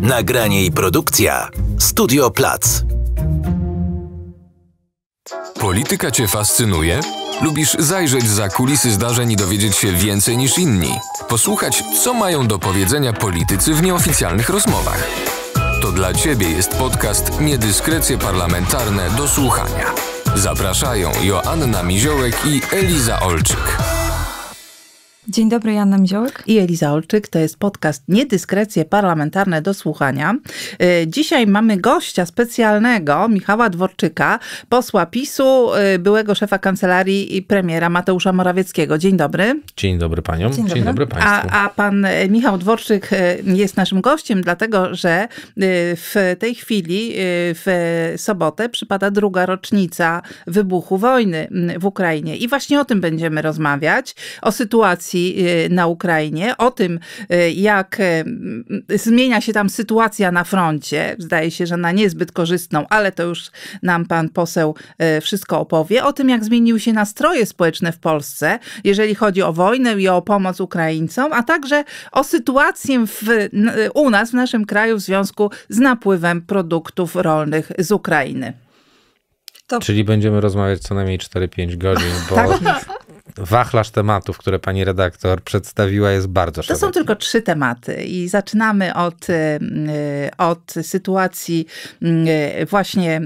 Nagranie i produkcja Studio Plac. Polityka Cię fascynuje? Lubisz zajrzeć za kulisy zdarzeń i dowiedzieć się więcej niż inni? Posłuchać, co mają do powiedzenia politycy w nieoficjalnych rozmowach? To dla Ciebie jest podcast Niedyskrecje parlamentarne do słuchania. Zapraszają Joanna Miziołek i Eliza Olczyk. Dzień dobry, Janna Miziołek. I Eliza Olczyk. To jest podcast Niedyskrecje parlamentarne do słuchania. E, dzisiaj mamy gościa specjalnego, Michała Dworczyka, posła PiSu, e, byłego szefa kancelarii i premiera Mateusza Morawieckiego. Dzień dobry. Dzień dobry panią. Dzień dobry, Dzień dobry państwu. A, a pan e, Michał Dworczyk jest naszym gościem, dlatego że w tej chwili, w sobotę, przypada druga rocznica wybuchu wojny w Ukrainie. I właśnie o tym będziemy rozmawiać. O sytuacji Y, na Ukrainie, o tym, y, jak y, zmienia się tam sytuacja na froncie. Zdaje się, że na niezbyt korzystną, ale to już nam pan poseł wszystko opowie. O tym, jak zmieniły się nastroje społeczne w Polsce, jeżeli chodzi o wojnę i o pomoc Ukraińcom, a także o sytuację w, u nas, w naszym kraju, w związku z napływem produktów rolnych z Ukrainy. To... Czyli będziemy rozmawiać co najmniej 4-5 godzin, bo tak wachlarz tematów, które pani redaktor przedstawiła, jest bardzo szeroki. To są tylko trzy tematy i zaczynamy od, y, y, od sytuacji y, właśnie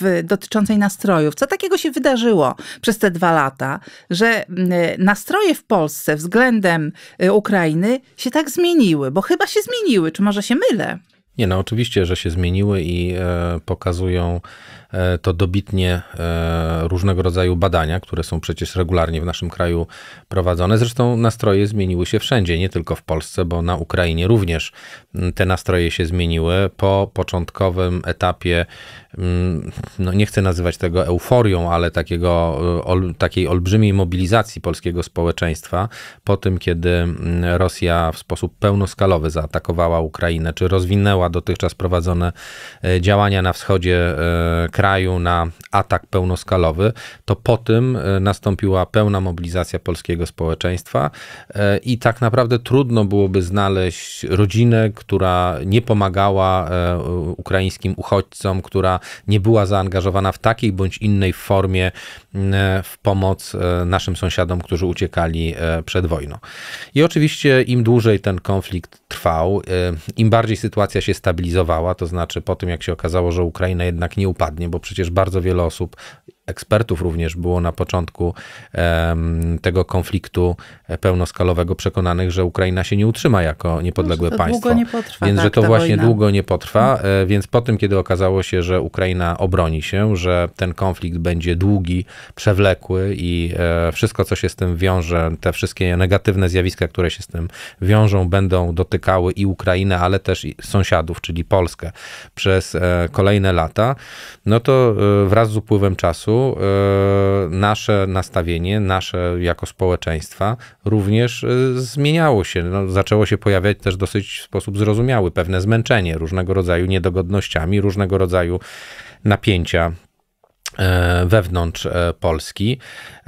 w, dotyczącej nastrojów. Co takiego się wydarzyło przez te dwa lata, że nastroje w Polsce względem Ukrainy się tak zmieniły? Bo chyba się zmieniły, czy może się mylę? Nie, no oczywiście, że się zmieniły i e, pokazują E, to dobitnie e, różnego rodzaju badania, które są przecież regularnie w naszym kraju prowadzone. Zresztą nastroje zmieniły się wszędzie, nie tylko w Polsce, bo na Ukrainie również mm, te nastroje się zmieniły. Po początkowym etapie Mm, no nie chcę nazywać tego euforią, ale takiego, e, ol, takiej olbrzymiej mobilizacji polskiego społeczeństwa po tym, kiedy mm, Rosja w sposób pełnoskalowy zaatakowała Ukrainę, czy rozwinęła dotychczas prowadzone e, działania na wschodzie e, kraju na atak pełnoskalowy, to po tym nastąpiła pełna mobilizacja polskiego społeczeństwa i tak naprawdę trudno byłoby znaleźć rodzinę, która nie pomagała ukraińskim uchodźcom, która nie była zaangażowana w takiej bądź innej formie e, w pomoc e, naszym sąsiadom, którzy uciekali e, przed wojną. I oczywiście im dłużej ten konflikt trwał, im bardziej sytuacja się stabilizowała, to znaczy po tym, jak się okazało, że Ukraina jednak nie upadnie, bo przecież bardzo wiele osób ekspertów również było na początku tego konfliktu pełnoskalowego przekonanych, że Ukraina się nie utrzyma jako niepodległe no, państwo. Długo nie potrwa, więc tak, że to właśnie wojna. długo nie potrwa. E, więc po tym, kiedy okazało się, że Ukraina obroni się, że ten konflikt będzie długi, przewlekły i e, wszystko, co się z tym wiąże, te wszystkie negatywne zjawiska, które się z tym wiążą, będą dotykały i Ukrainę, ale też i sąsiadów, czyli Polskę przez e, kolejne lata, no to wraz z upływem czasu E, nasze nastawienie, nasze jako społeczeństwa również e, zmieniało się. No, zaczęło się pojawiać też dosyć w sposób zrozumiały pewne zmęczenie różnego rodzaju niedogodnościami, różnego rodzaju napięcia E, wewnątrz e, Polski.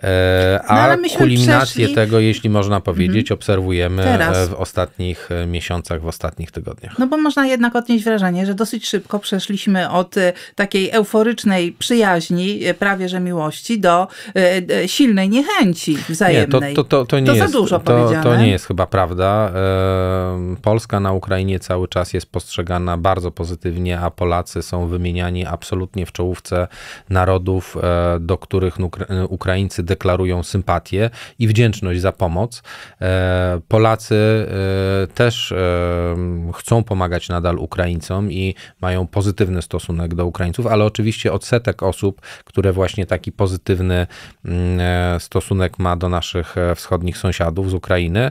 E, no, a no, kulminację przeszli... tego, jeśli można powiedzieć, mhm. obserwujemy Teraz. w ostatnich miesiącach, w ostatnich tygodniach. No bo można jednak odnieść wrażenie, że dosyć szybko przeszliśmy od takiej euforycznej przyjaźni, prawie że miłości, do silnej niechęci wzajemnej. Nie, to, to, to, to nie to jest, za dużo to, powiedziane. To nie jest chyba prawda. Polska na Ukrainie cały czas jest postrzegana bardzo pozytywnie, a Polacy są wymieniani absolutnie w czołówce narodów narodów, e, do których e, Ukraińcy deklarują sympatię i wdzięczność za pomoc. E, Polacy też chcą pomagać nadal Ukraińcom i mają pozytywny stosunek do Ukraińców, ale oczywiście odsetek osób, które właśnie taki pozytywny mm, stosunek ma do naszych wschodnich sąsiadów z Ukrainy,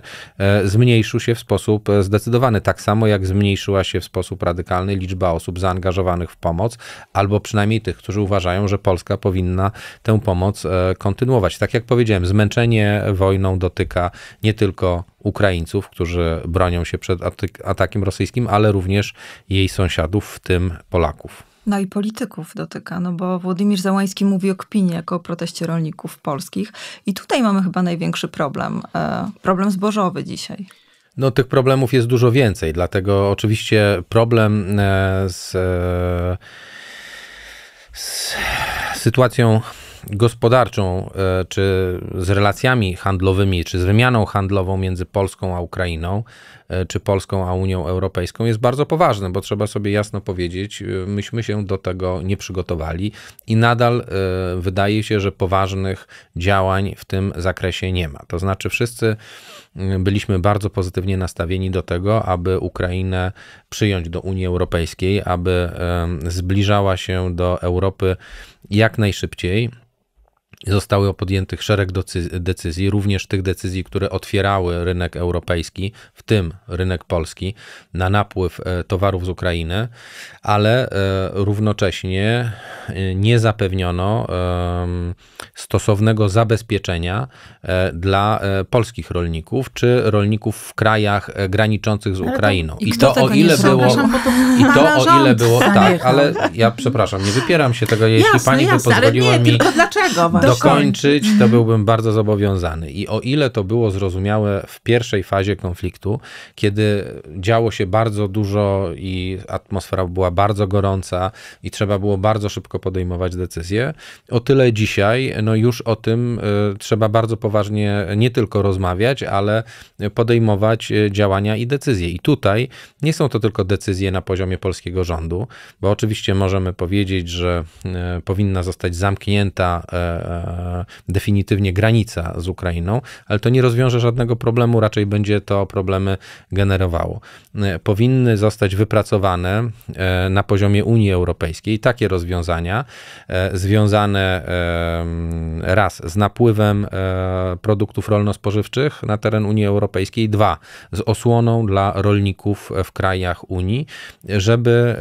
zmniejszył się w sposób zdecydowany. Tak samo jak zmniejszyła się w sposób radykalny liczba osób zaangażowanych w pomoc, albo przynajmniej tych, którzy uważają, że pomoc Polska powinna tę pomoc e, kontynuować. Tak jak powiedziałem, zmęczenie wojną dotyka nie tylko Ukraińców, którzy bronią się przed atakiem rosyjskim, ale również jej sąsiadów, w tym Polaków. No i polityków dotyka, no bo Władimir Załański mówi o kpinie jako o proteście rolników polskich i tutaj mamy chyba największy problem, e, problem zbożowy dzisiaj. No, tych problemów jest dużo więcej, dlatego oczywiście problem e, z, z sytuacją gospodarczą, e, czy z relacjami handlowymi, czy z wymianą handlową między Polską a Ukrainą, e, czy Polską a Unią Europejską jest bardzo poważne, bo trzeba sobie jasno powiedzieć, e, myśmy się do tego nie przygotowali i nadal wydaje się, że poważnych działań w tym zakresie nie ma. To znaczy, wszyscy byliśmy bardzo pozytywnie nastawieni do tego, aby Ukrainę przyjąć do Unii Europejskiej, aby zbliżała się do Europy jak najszybciej. Zostało podjętych szereg decyzji, również tych decyzji, które otwierały rynek europejski, w tym rynek polski, na napływ e, towarów z Ukrainy, ale e, równocześnie e, nie zapewniono stosownego zabezpieczenia dla polskich rolników czy rolników w krajach graniczących z Ukrainą. I, to o ile było. I to o ile było. Tak, ale ja przepraszam, nie wypieram się tego, jeśli jasne, pani by jasne, ale nie, mi. Tylko dlaczego? dokończyć, to byłbym bardzo zobowiązany. I o ile to było zrozumiałe w pierwszej fazie konfliktu, kiedy działo się bardzo dużo i atmosfera była bardzo gorąca i trzeba było bardzo szybko podejmować decyzje, o tyle dzisiaj no już o tym y, trzeba bardzo poważnie nie tylko rozmawiać, ale podejmować y, działania i decyzje. I tutaj nie są to tylko decyzje na poziomie polskiego rządu, bo oczywiście możemy powiedzieć, że y, powinna zostać zamknięta e, e, E, definitywnie granica z Ukrainą, ale to nie rozwiąże żadnego problemu, raczej będzie to problemy generowało. E, powinny zostać wypracowane e, na poziomie Unii Europejskiej takie rozwiązania związane raz z napływem produktów rolno-spożywczych na teren Unii Europejskiej, dwa z osłoną dla rolników w krajach Unii, żeby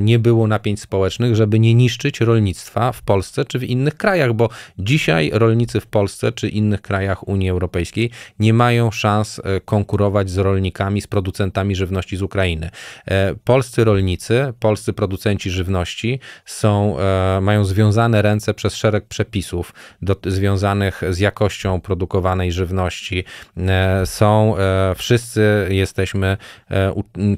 nie było napięć społecznych, żeby nie niszczyć rolnictwa w Polsce czy w innych krajach, bo Dzisiaj rolnicy w Polsce czy innych krajach Unii Europejskiej nie mają szans e, konkurować z rolnikami, z producentami żywności z Ukrainy. E, polscy rolnicy, polscy producenci żywności są, e, mają związane ręce przez szereg przepisów do, związanych z jakością produkowanej żywności. Są, wszyscy jesteśmy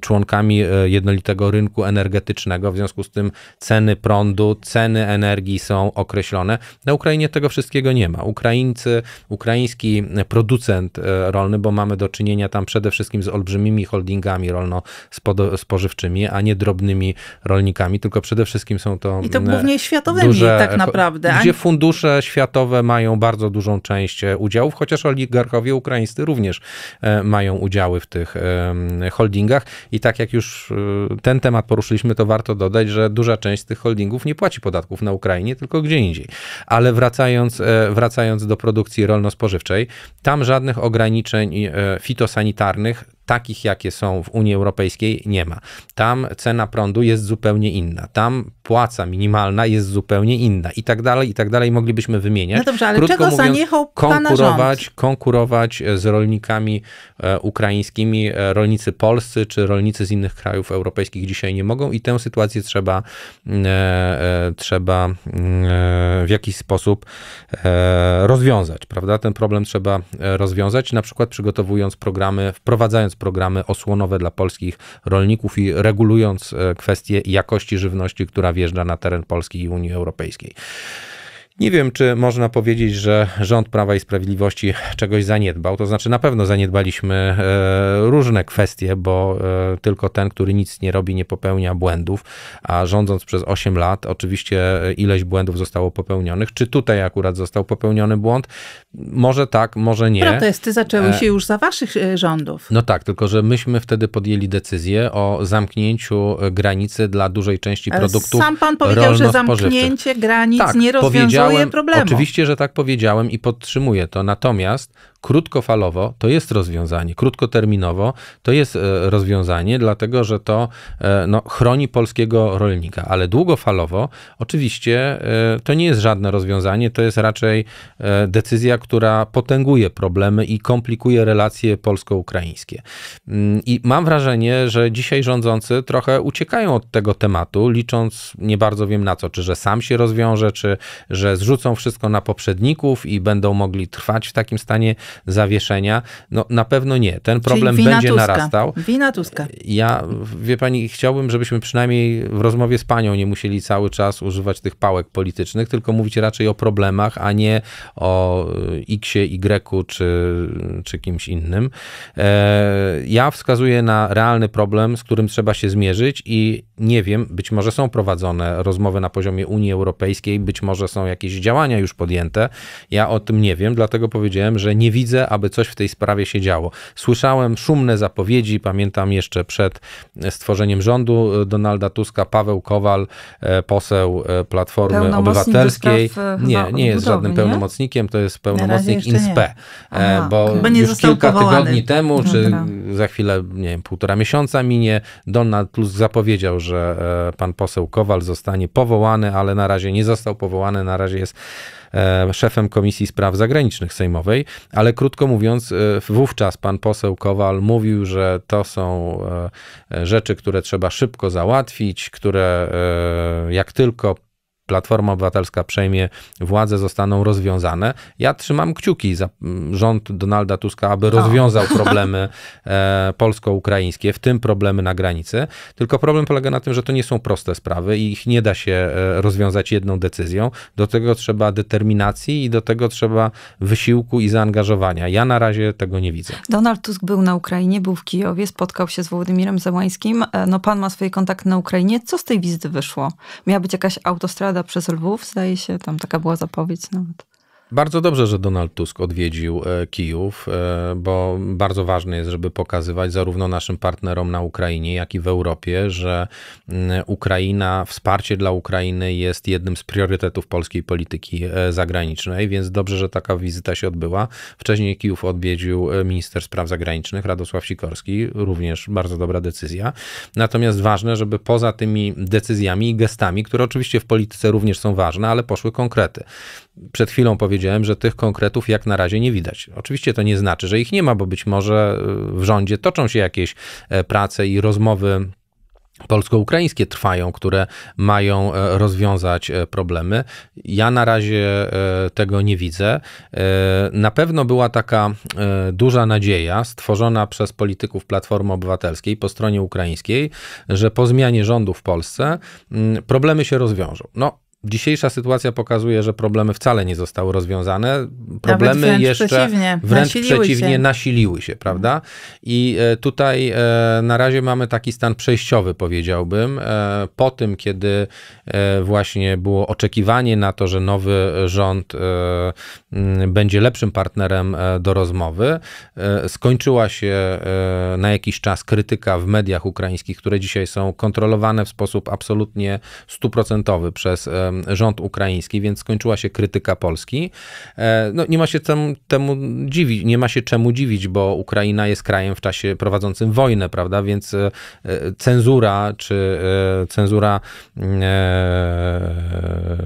członkami jednolitego rynku energetycznego, w związku z tym ceny prądu, ceny energii są określone. Na Ukrainie Ukrainie tego wszystkiego nie ma. Ukraińcy, ukraiński producent e, rolny, bo mamy do czynienia tam przede wszystkim z olbrzymimi holdingami rolno-spożywczymi, a nie drobnymi rolnikami, tylko przede wszystkim są to. I to głównie e, światowymi, duże, tak naprawdę. Gdzie fundusze światowe mają bardzo dużą część e, udziałów, chociaż oligarchowie ukraińscy również mają udziały w tych holdingach. I tak jak już ten temat poruszyliśmy, to warto dodać, że duża część z tych holdingów nie płaci podatków na Ukrainie, tylko gdzie indziej. Ale wracając wracając, e, wracając do produkcji rolno-spożywczej, tam żadnych ograniczeń e, fitosanitarnych takich, jakie są w Unii Europejskiej, nie ma. Tam cena prądu jest zupełnie inna, tam płaca minimalna jest zupełnie inna i tak dalej, i tak dalej moglibyśmy wymieniać. No dobrze, ale Krótko czego mówiąc, zaniechał konkurować, rząd? konkurować e, z rolnikami e, ukraińskimi, e, rolnicy polscy czy rolnicy z innych krajów europejskich dzisiaj nie mogą i tę sytuację trzeba, e, e trzeba mm, e, w jakiś sposób rozwiązać, prawda? Ten problem trzeba rozwiązać, na przykład przygotowując programy, wprowadzając programy osłonowe dla polskich rolników i regulując e, kwestie jakości żywności, która wjeżdża na teren Polski i Unii Europejskiej. Nie wiem, czy można powiedzieć, że rząd Prawa i Sprawiedliwości czegoś zaniedbał. To znaczy, na pewno zaniedbaliśmy e, różne kwestie, bo e, tylko ten, który nic nie robi, nie popełnia błędów, a rządząc przez 8 lat, oczywiście e, ileś błędów zostało popełnionych. Czy tutaj akurat został popełniony błąd? Może tak, może nie. Protesty zaczęły się już za waszych rządów. No tak, tylko że myśmy wtedy podjęli decyzję o zamknięciu granicy dla dużej części produktów. Sam pan powiedział, że zamknięcie granic tak, nie rozwiązało powiedziałem, problemu. Oczywiście, że tak powiedziałem i podtrzymuję to. Natomiast krótkofalowo to jest rozwiązanie, krótkoterminowo to jest e, rozwiązanie, dlatego że to e, no, chroni polskiego rolnika, ale długofalowo oczywiście e, to nie jest żadne rozwiązanie, to jest raczej decyzja, która potęguje problemy i komplikuje relacje polsko-ukraińskie. Mm, I mam wrażenie, że dzisiaj rządzący trochę uciekają od tego tematu, licząc nie bardzo wiem na co, czy że sam się rozwiąże, czy że zrzucą wszystko na poprzedników i będą mogli trwać w takim stanie zawieszenia? No na pewno nie. Ten problem będzie Tuska. narastał. Wina Tuska. Ja, wie pani, chciałbym, żebyśmy przynajmniej w rozmowie z panią nie musieli cały czas używać tych pałek politycznych, tylko mówić raczej o problemach, a nie o y, X, Y czy, czy kimś innym. E, ja wskazuję na realny problem, z którym trzeba się zmierzyć i nie wiem, być może są prowadzone rozmowy na poziomie Unii Europejskiej, być może są jakieś działania już podjęte. Ja o tym nie wiem, dlatego powiedziałem, że nie widzę widzę, aby coś w tej sprawie się działo. Słyszałem szumne zapowiedzi, pamiętam jeszcze przed e, stworzeniem rządu e, Donalda Tuska, Paweł Kowal, e, poseł Platformy Obywatelskiej. nie, nie jest żadnym nie? pełnomocnikiem, to jest pełnomocnik INSPE, bo już kilka powołany. tygodni temu, no czy za chwilę, nie wiem, półtora miesiąca minie, Donald Tusk zapowiedział, że pan poseł Kowal zostanie powołany, ale na razie nie został powołany, na razie jest E, szefem Komisji Spraw Zagranicznych Sejmowej, ale krótko mówiąc, e, wówczas pan poseł Kowal mówił, że to są e, rzeczy, które trzeba szybko załatwić, które jak tylko Platforma Obywatelska przejmie władzę, zostaną rozwiązane. Ja trzymam kciuki za mm, rząd Donalda Tuska, aby rozwiązał problemy e, polsko-ukraińskie, w tym problemy na granicy. Tylko problem polega na tym, że to nie są proste sprawy i ich nie da się e, rozwiązać jedną decyzją. Do tego trzeba determinacji i do tego trzeba wysiłku i zaangażowania. Ja na razie tego nie widzę. Donald Tusk był na Ukrainie, był w Kijowie, spotkał się z Wołodymirem Załańskim. E, no pan ma swoje kontakty na Ukrainie. Co z tej wizyty wyszło? Miała być jakaś autostrada przez lwów, zdaje się, tam taka była zapowiedź nawet. Bardzo dobrze, że Donald Tusk odwiedził e, Kijów, e, bo bardzo ważne jest, żeby pokazywać zarówno naszym partnerom na Ukrainie, jak i w Europie, że mm, Ukraina, wsparcie dla Ukrainy jest jednym z priorytetów polskiej polityki e, zagranicznej, więc dobrze, że taka wizyta się odbyła. Wcześniej Kijów odwiedził minister spraw zagranicznych Radosław Sikorski, również bardzo dobra decyzja. Natomiast ważne, żeby poza tymi decyzjami i gestami, które oczywiście w polityce również są ważne, ale poszły konkrety przed chwilą powiedziałem, że tych konkretów jak na razie nie widać. Oczywiście to nie znaczy, że ich nie ma, bo być może y, w rządzie toczą się jakieś e, prace i rozmowy polsko-ukraińskie trwają, które mają e, rozwiązać e, problemy. Ja na razie tego nie widzę. Na pewno była taka duża nadzieja stworzona przez polityków Platformy Obywatelskiej po stronie ukraińskiej, że po zmianie rządu w Polsce mm, problemy się rozwiążą. No, Dzisiejsza sytuacja pokazuje, że problemy wcale nie zostały rozwiązane. Problemy wręcz jeszcze przeciwnie, wręcz nasiliły przeciwnie się. nasiliły się, prawda? I e, tutaj e, na razie mamy taki stan przejściowy, powiedziałbym. E, po tym, kiedy właśnie było oczekiwanie na to, że nowy rząd będzie lepszym partnerem do rozmowy, skończyła się na jakiś czas krytyka w mediach ukraińskich, które dzisiaj są kontrolowane w sposób absolutnie stuprocentowy przez rząd ukraiński, więc skończyła się krytyka Polski. E, no, nie ma się temu, temu dziwić, nie ma się czemu dziwić, bo Ukraina jest krajem w czasie prowadzącym wojnę, prawda? Więc e, cenzura, czy e, cenzura,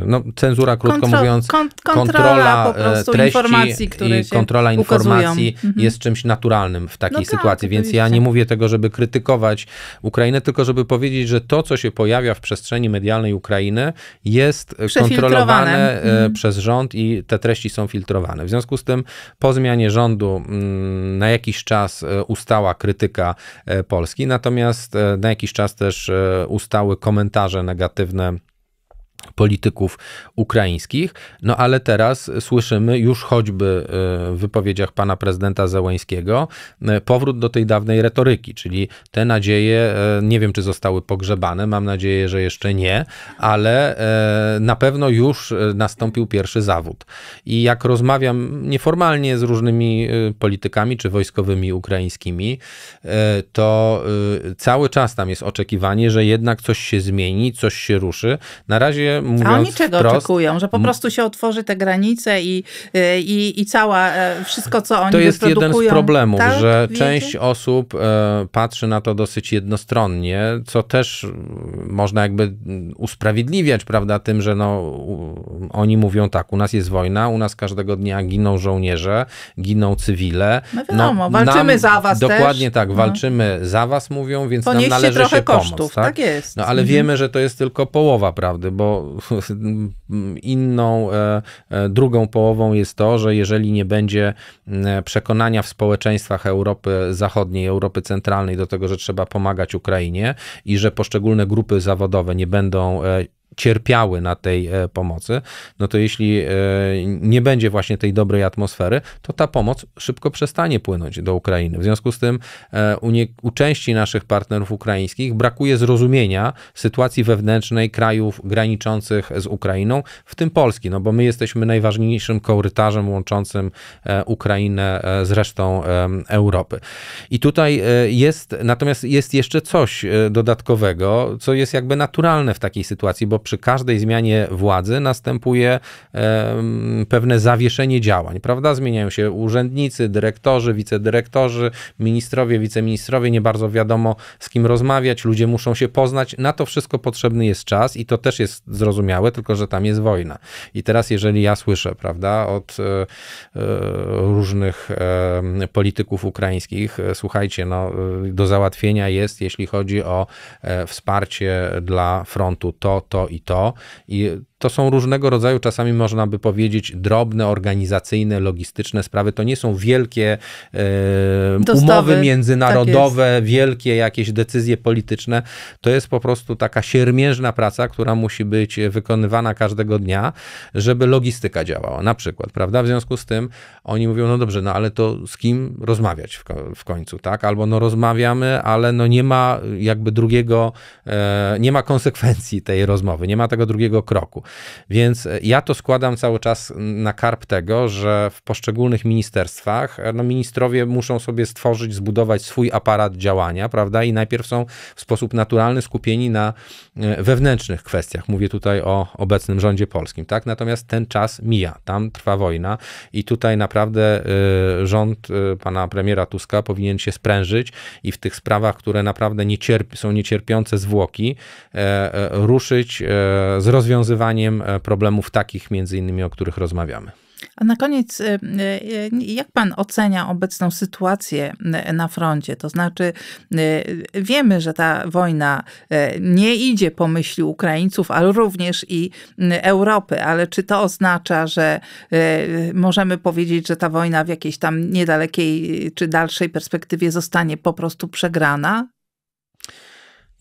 no cenzura krótko Kontro, mówiąc, kont, kontrola, kontrola treści informacji, i kontrola informacji ukazują. Mhm. jest czymś naturalnym w takiej no tak, sytuacji. więc ja nie mówię tego, żeby krytykować Ukrainę, tylko żeby powiedzieć, że to, co się pojawia w przestrzeni medialnej Ukrainy, jest jest kontrolowane e, mhm. przez rząd i te treści są filtrowane. W związku z tym po zmianie rządu mm, na jakiś czas e, ustała krytyka e, Polski, natomiast na jakiś czas też ustały komentarze negatywne polityków ukraińskich. No ale teraz słyszymy już choćby e, w wypowiedziach pana prezydenta Zełęńskiego e, powrót do tej dawnej retoryki, czyli te nadzieje, e, nie wiem czy zostały pogrzebane, mam nadzieję, że jeszcze nie, ale na pewno już nastąpił pierwszy zawód. I jak rozmawiam nieformalnie z różnymi politykami czy wojskowymi ukraińskimi, to cały czas tam jest oczekiwanie, że jednak coś się zmieni, coś się ruszy. Na razie a oni czego wprost, oczekują? Że po prostu się otworzy te granice i, e, i, i cała, e, wszystko co oni To jest jeden z problemów, tak, że wiecie? część osób e, patrzy na to dosyć jednostronnie, co też można jakby usprawiedliwiać, prawda, tym, że no, oni mówią tak, u nas jest wojna, u nas każdego dnia giną żołnierze, giną cywile. No, no wiadomo, no, walczymy nam, za was Dokładnie też. tak, no. walczymy no. za was, mówią, więc Ponieśli nam należy trochę się kosztów, pomóc. Tak? tak? jest. No ale mhm. wiemy, że to jest tylko połowa prawdy, bo inną, e, e, drugą połową jest to, że jeżeli nie będzie przekonania w społeczeństwach Europy Zachodniej, Europy Centralnej do tego, że trzeba pomagać Ukrainie i że poszczególne grupy zawodowe nie będą e, cierpiały na tej e, pomocy, no to jeśli e, nie będzie właśnie tej dobrej atmosfery, to ta pomoc szybko przestanie płynąć do Ukrainy. W związku z tym e, u, nie, u części naszych partnerów ukraińskich brakuje zrozumienia sytuacji wewnętrznej krajów graniczących z Ukrainą, w tym Polski, no bo my jesteśmy najważniejszym korytarzem łączącym Ukrainę z resztą Europy. I tutaj jest, natomiast jest jeszcze coś dodatkowego, co jest jakby naturalne w takiej sytuacji, bo przy każdej zmianie władzy następuje pewne zawieszenie działań, prawda? Zmieniają się urzędnicy, dyrektorzy, wicedyrektorzy, ministrowie, wiceministrowie, nie bardzo wiadomo z kim rozmawiać, ludzie muszą się poznać. Na to wszystko potrzebny jest czas i to też jest zrozumiałe, tylko że tam jest wojna. I teraz, jeżeli ja słyszę, prawda, od e, e, różnych e, polityków ukraińskich, słuchajcie, no, do załatwienia jest, jeśli chodzi o wsparcie dla frontu, to, to i to i to są różnego rodzaju, czasami można by powiedzieć, drobne, organizacyjne, logistyczne sprawy. To nie są wielkie e, umowy tak międzynarodowe, tak wielkie jakieś decyzje polityczne. To jest po prostu taka siermiężna praca, która musi być wykonywana każdego dnia, żeby logistyka działała, na przykład, prawda? W związku z tym oni mówią, no dobrze, no ale to z kim rozmawiać w, w końcu, tak? Albo no rozmawiamy, ale no nie ma jakby drugiego, e, nie ma konsekwencji tej rozmowy, nie ma tego drugiego kroku. Więc e, ja to składam cały czas na karp tego, że w poszczególnych ministerstwach e, no, ministrowie muszą sobie stworzyć, zbudować swój aparat działania, prawda? I najpierw są w sposób naturalny skupieni na e, wewnętrznych kwestiach. Mówię tutaj o obecnym rządzie polskim, tak? Natomiast ten czas mija, tam trwa wojna i tutaj naprawdę rząd pana premiera Tuska powinien się sprężyć i w tych sprawach, które naprawdę nie cierp- są niecierpiące zwłoki, ruszyć z rozwiązywaniem rozwiązaniem e, problemów takich między innymi, o których rozmawiamy. A na koniec, e, e, jak pan ocenia obecną sytuację na froncie? To znaczy, wiemy, że ta wojna nie idzie po myśli Ukraińców, ale również i Europy, ale czy to oznacza, że możemy powiedzieć, że ta wojna w jakiejś tam niedalekiej czy dalszej perspektywie zostanie po prostu przegrana?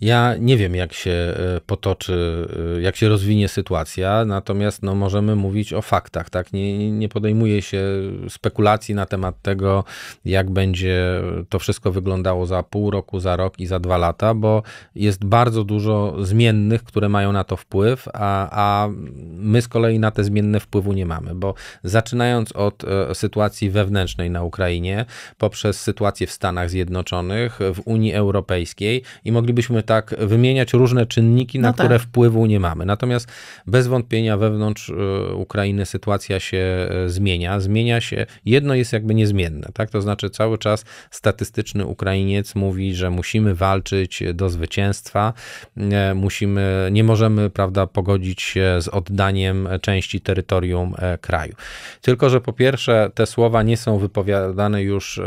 Ja nie wiem, jak się e, potoczy, e, jak się rozwinie sytuacja, natomiast no, możemy mówić o faktach. Tak? Nie, nie podejmuje się spekulacji na temat tego, jak będzie to wszystko wyglądało za pół roku, za rok i za dwa lata, bo jest bardzo dużo zmiennych, które mają na to wpływ, a, a my z kolei na te zmienne wpływu nie mamy, bo zaczynając od e, sytuacji wewnętrznej na Ukrainie, poprzez sytuację w Stanach Zjednoczonych, w Unii Europejskiej i moglibyśmy tak wymieniać różne czynniki, na no które tak. wpływu nie mamy. Natomiast bez wątpienia wewnątrz e, Ukrainy sytuacja się e, zmienia. Zmienia się, jedno jest jakby niezmienne, tak? To znaczy cały czas statystyczny Ukrainiec mówi, że musimy walczyć do zwycięstwa, e, musimy, nie możemy, prawda, pogodzić się z oddaniem części terytorium kraju. Tylko, że po pierwsze te słowa nie są wypowiadane już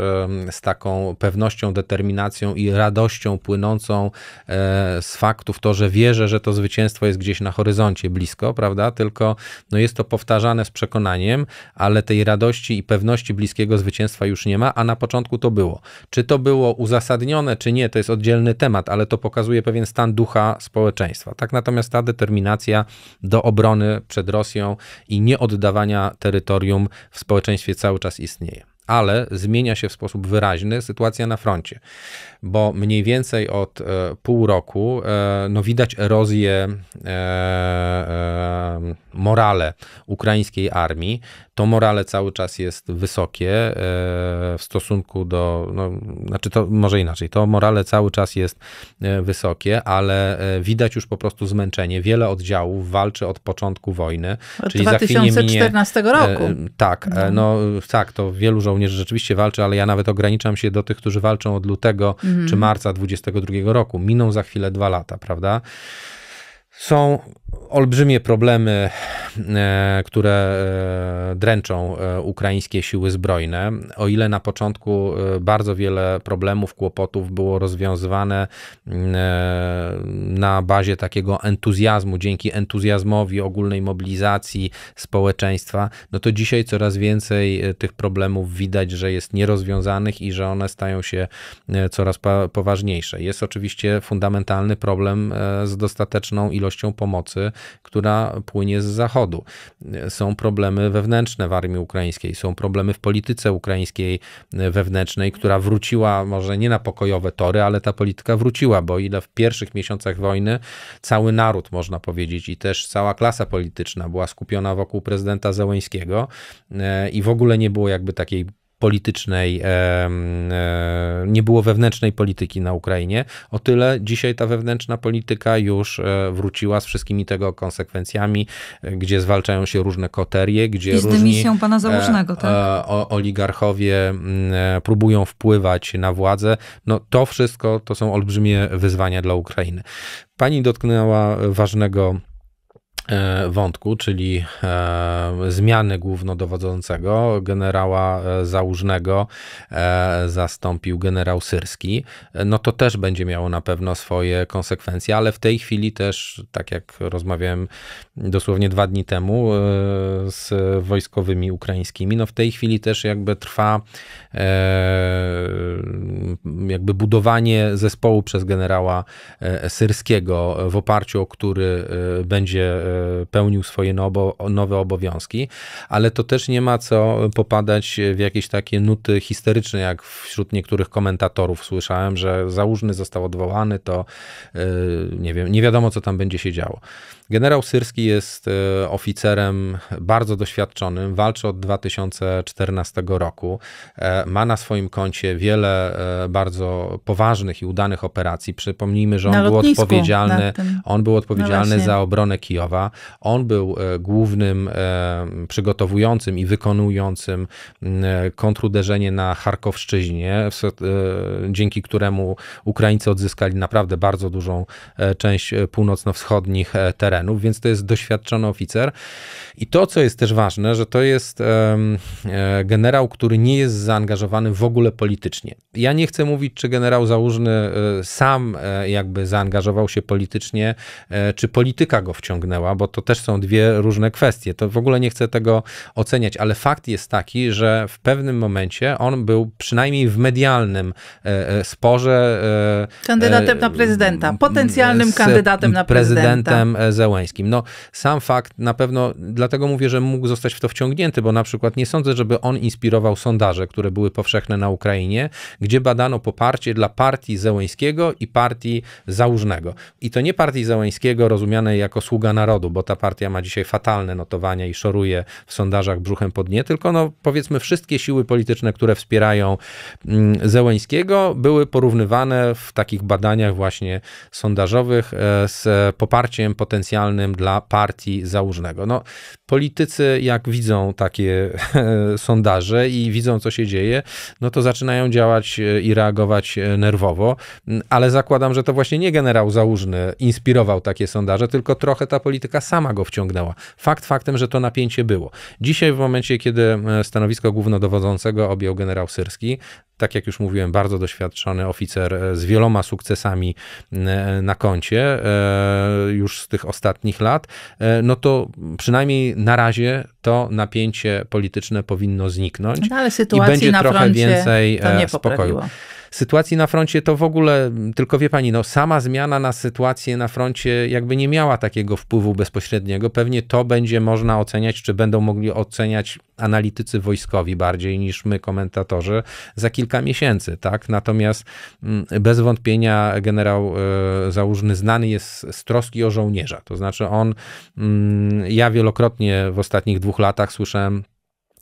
z taką pewnością, determinacją i radością płynącą E, z faktów to, że wierzę, że to zwycięstwo jest gdzieś na horyzoncie blisko, prawda? Tylko no jest to powtarzane z przekonaniem, ale tej radości i pewności bliskiego zwycięstwa już nie ma, a na początku to było. Czy to było uzasadnione, czy nie, to jest oddzielny temat, ale to pokazuje pewien stan ducha społeczeństwa. Tak natomiast ta determinacja do obrony przed Rosją i nieoddawania terytorium w społeczeństwie cały czas istnieje ale zmienia się w sposób wyraźny sytuacja na froncie, bo mniej więcej od e, pół roku e, no, widać erozję e, e morale ukraińskiej armii. To morale cały czas jest wysokie e, w stosunku do, no, znaczy to może inaczej, to morale cały czas jest e, wysokie, ale widać już po prostu zmęczenie. Wiele oddziałów walczy od początku wojny. Od 2014 za minie, roku. Tak, no. no tak, to wielu żołnierzy żołnierzy rzeczywiście walczy, ale ja nawet ograniczam się do tych, którzy walczą od lutego czy mhm. marca 22 roku. Miną za chwilę dwa lata, prawda? Są olbrzymie problemy, e, które e, dręczą e, ukraińskie siły zbrojne. O ile na początku bardzo wiele problemów, kłopotów było rozwiązywane mm, na bazie takiego entuzjazmu, dzięki entuzjazmowi ogólnej mobilizacji społeczeństwa, no to dzisiaj coraz więcej tych problemów widać, że jest nierozwiązanych i że one stają się coraz poważniejsze. Jest oczywiście fundamentalny problem z dostateczną ilością pomocy która płynie z zachodu. Są problemy wewnętrzne w armii ukraińskiej, są problemy w polityce ukraińskiej wewnętrznej, która wróciła może nie na pokojowe tory, ale ta polityka wróciła, bo ile w pierwszych miesiącach wojny cały naród, można powiedzieć, i też cała klasa polityczna była skupiona wokół prezydenta Zełeńskiego e, i w ogóle nie było jakby takiej politycznej, e, nie było wewnętrznej polityki na Ukrainie. O tyle dzisiaj ta wewnętrzna polityka już e, wróciła z wszystkimi tego konsekwencjami, e, gdzie zwalczają się różne koterie, gdzie I z różni pana tak? oligarchowie próbują wpływać na władzę. No to wszystko to są olbrzymie wyzwania dla Ukrainy. Pani dotknęła ważnego E, wątku, czyli e, zmiany głównodowodzącego generała e, Załużnego zastąpił generał Syrski, no to też będzie miało na pewno swoje konsekwencje, ale w tej chwili też, tak jak rozmawiałem dosłownie dwa dni temu z wojskowymi ukraińskimi, no w tej chwili też jakby trwa jakby budowanie zespołu przez generała Syrskiego, w oparciu o który będzie pełnił swoje nowe obowiązki, ale to też nie ma co popadać w jakieś takie nuty histeryczne, jak wśród niektórych komentatorów słyszałem, że załóżny został odwołany, to y, nie wiem, nie wiadomo co tam będzie się działo. Generał Syrski jest e, oficerem bardzo doświadczonym, walczy od 2014 roku. E, ma na swoim koncie wiele e, bardzo poważnych i udanych operacji. Przypomnijmy, że on był odpowiedzialny, on był odpowiedzialny no za obronę Kijowa. On był głównym przygotowującym i wykonującym kontruderzenie na Charkowszczyźnie, dzięki któremu Ukraińcy odzyskali naprawdę bardzo dużą część północno-wschodnich terenów terenów, więc to jest doświadczony oficer. I to, co jest też ważne, że to jest um, generał, który nie jest zaangażowany w ogóle politycznie. Ja nie chcę mówić, czy generał Załużny e, sam e, jakby zaangażował się politycznie, czy polityka go wciągnęła, bo to też są dwie różne kwestie. To w ogóle nie chcę tego oceniać, ale fakt jest taki, że w pewnym momencie on był przynajmniej w medialnym sporze. Kandydatem na prezydenta, potencjalnym kandydatem na prezydenta. Prezydentem no, sam fakt na pewno, dlatego mówię, że mógł zostać w to wciągnięty, bo na przykład nie sądzę, żeby on inspirował sondaże, które były powszechne na Ukrainie, gdzie badano poparcie dla partii Zełańskiego i partii Załużnego. I to nie partii Zełańskiego rozumianej jako sługa narodu, bo ta partia ma dzisiaj fatalne notowania i szoruje w sondażach brzuchem pod nie, tylko no, powiedzmy wszystkie siły polityczne, które wspierają mm, Zełańskiego, były porównywane w takich badaniach właśnie sondażowych e, z poparciem potencjalnym dla partii załużnego. No, politycy, jak widzą takie sondaże i widzą, co się dzieje, no to zaczynają działać e, i reagować e, nerwowo, mm, ale zakładam, że to właśnie nie generał załużny inspirował takie sondaże, tylko trochę ta polityka sama go wciągnęła. Fakt faktem, że to napięcie było. Dzisiaj, w momencie, kiedy e, stanowisko głównodowodzącego objął generał Syrski, tak jak już mówiłem, bardzo doświadczony oficer e, z wieloma sukcesami e, na koncie e, już z tych ostatnich lat, no to przynajmniej na razie to napięcie polityczne powinno zniknąć no, ale i będzie na trochę więcej to nie spokoju. Poprawiło. Sytuacji na froncie to w ogóle, tylko wie pani, no sama zmiana na sytuację na froncie jakby nie miała takiego wpływu bezpośredniego. Pewnie to będzie można oceniać, czy będą mogli oceniać analitycy wojskowi bardziej niż my, komentatorzy, za kilka miesięcy, tak? Natomiast mm, bez wątpienia generał e, Załużny znany jest z troski o żołnierza. To znaczy on, mm, ja wielokrotnie w ostatnich dwóch latach słyszałem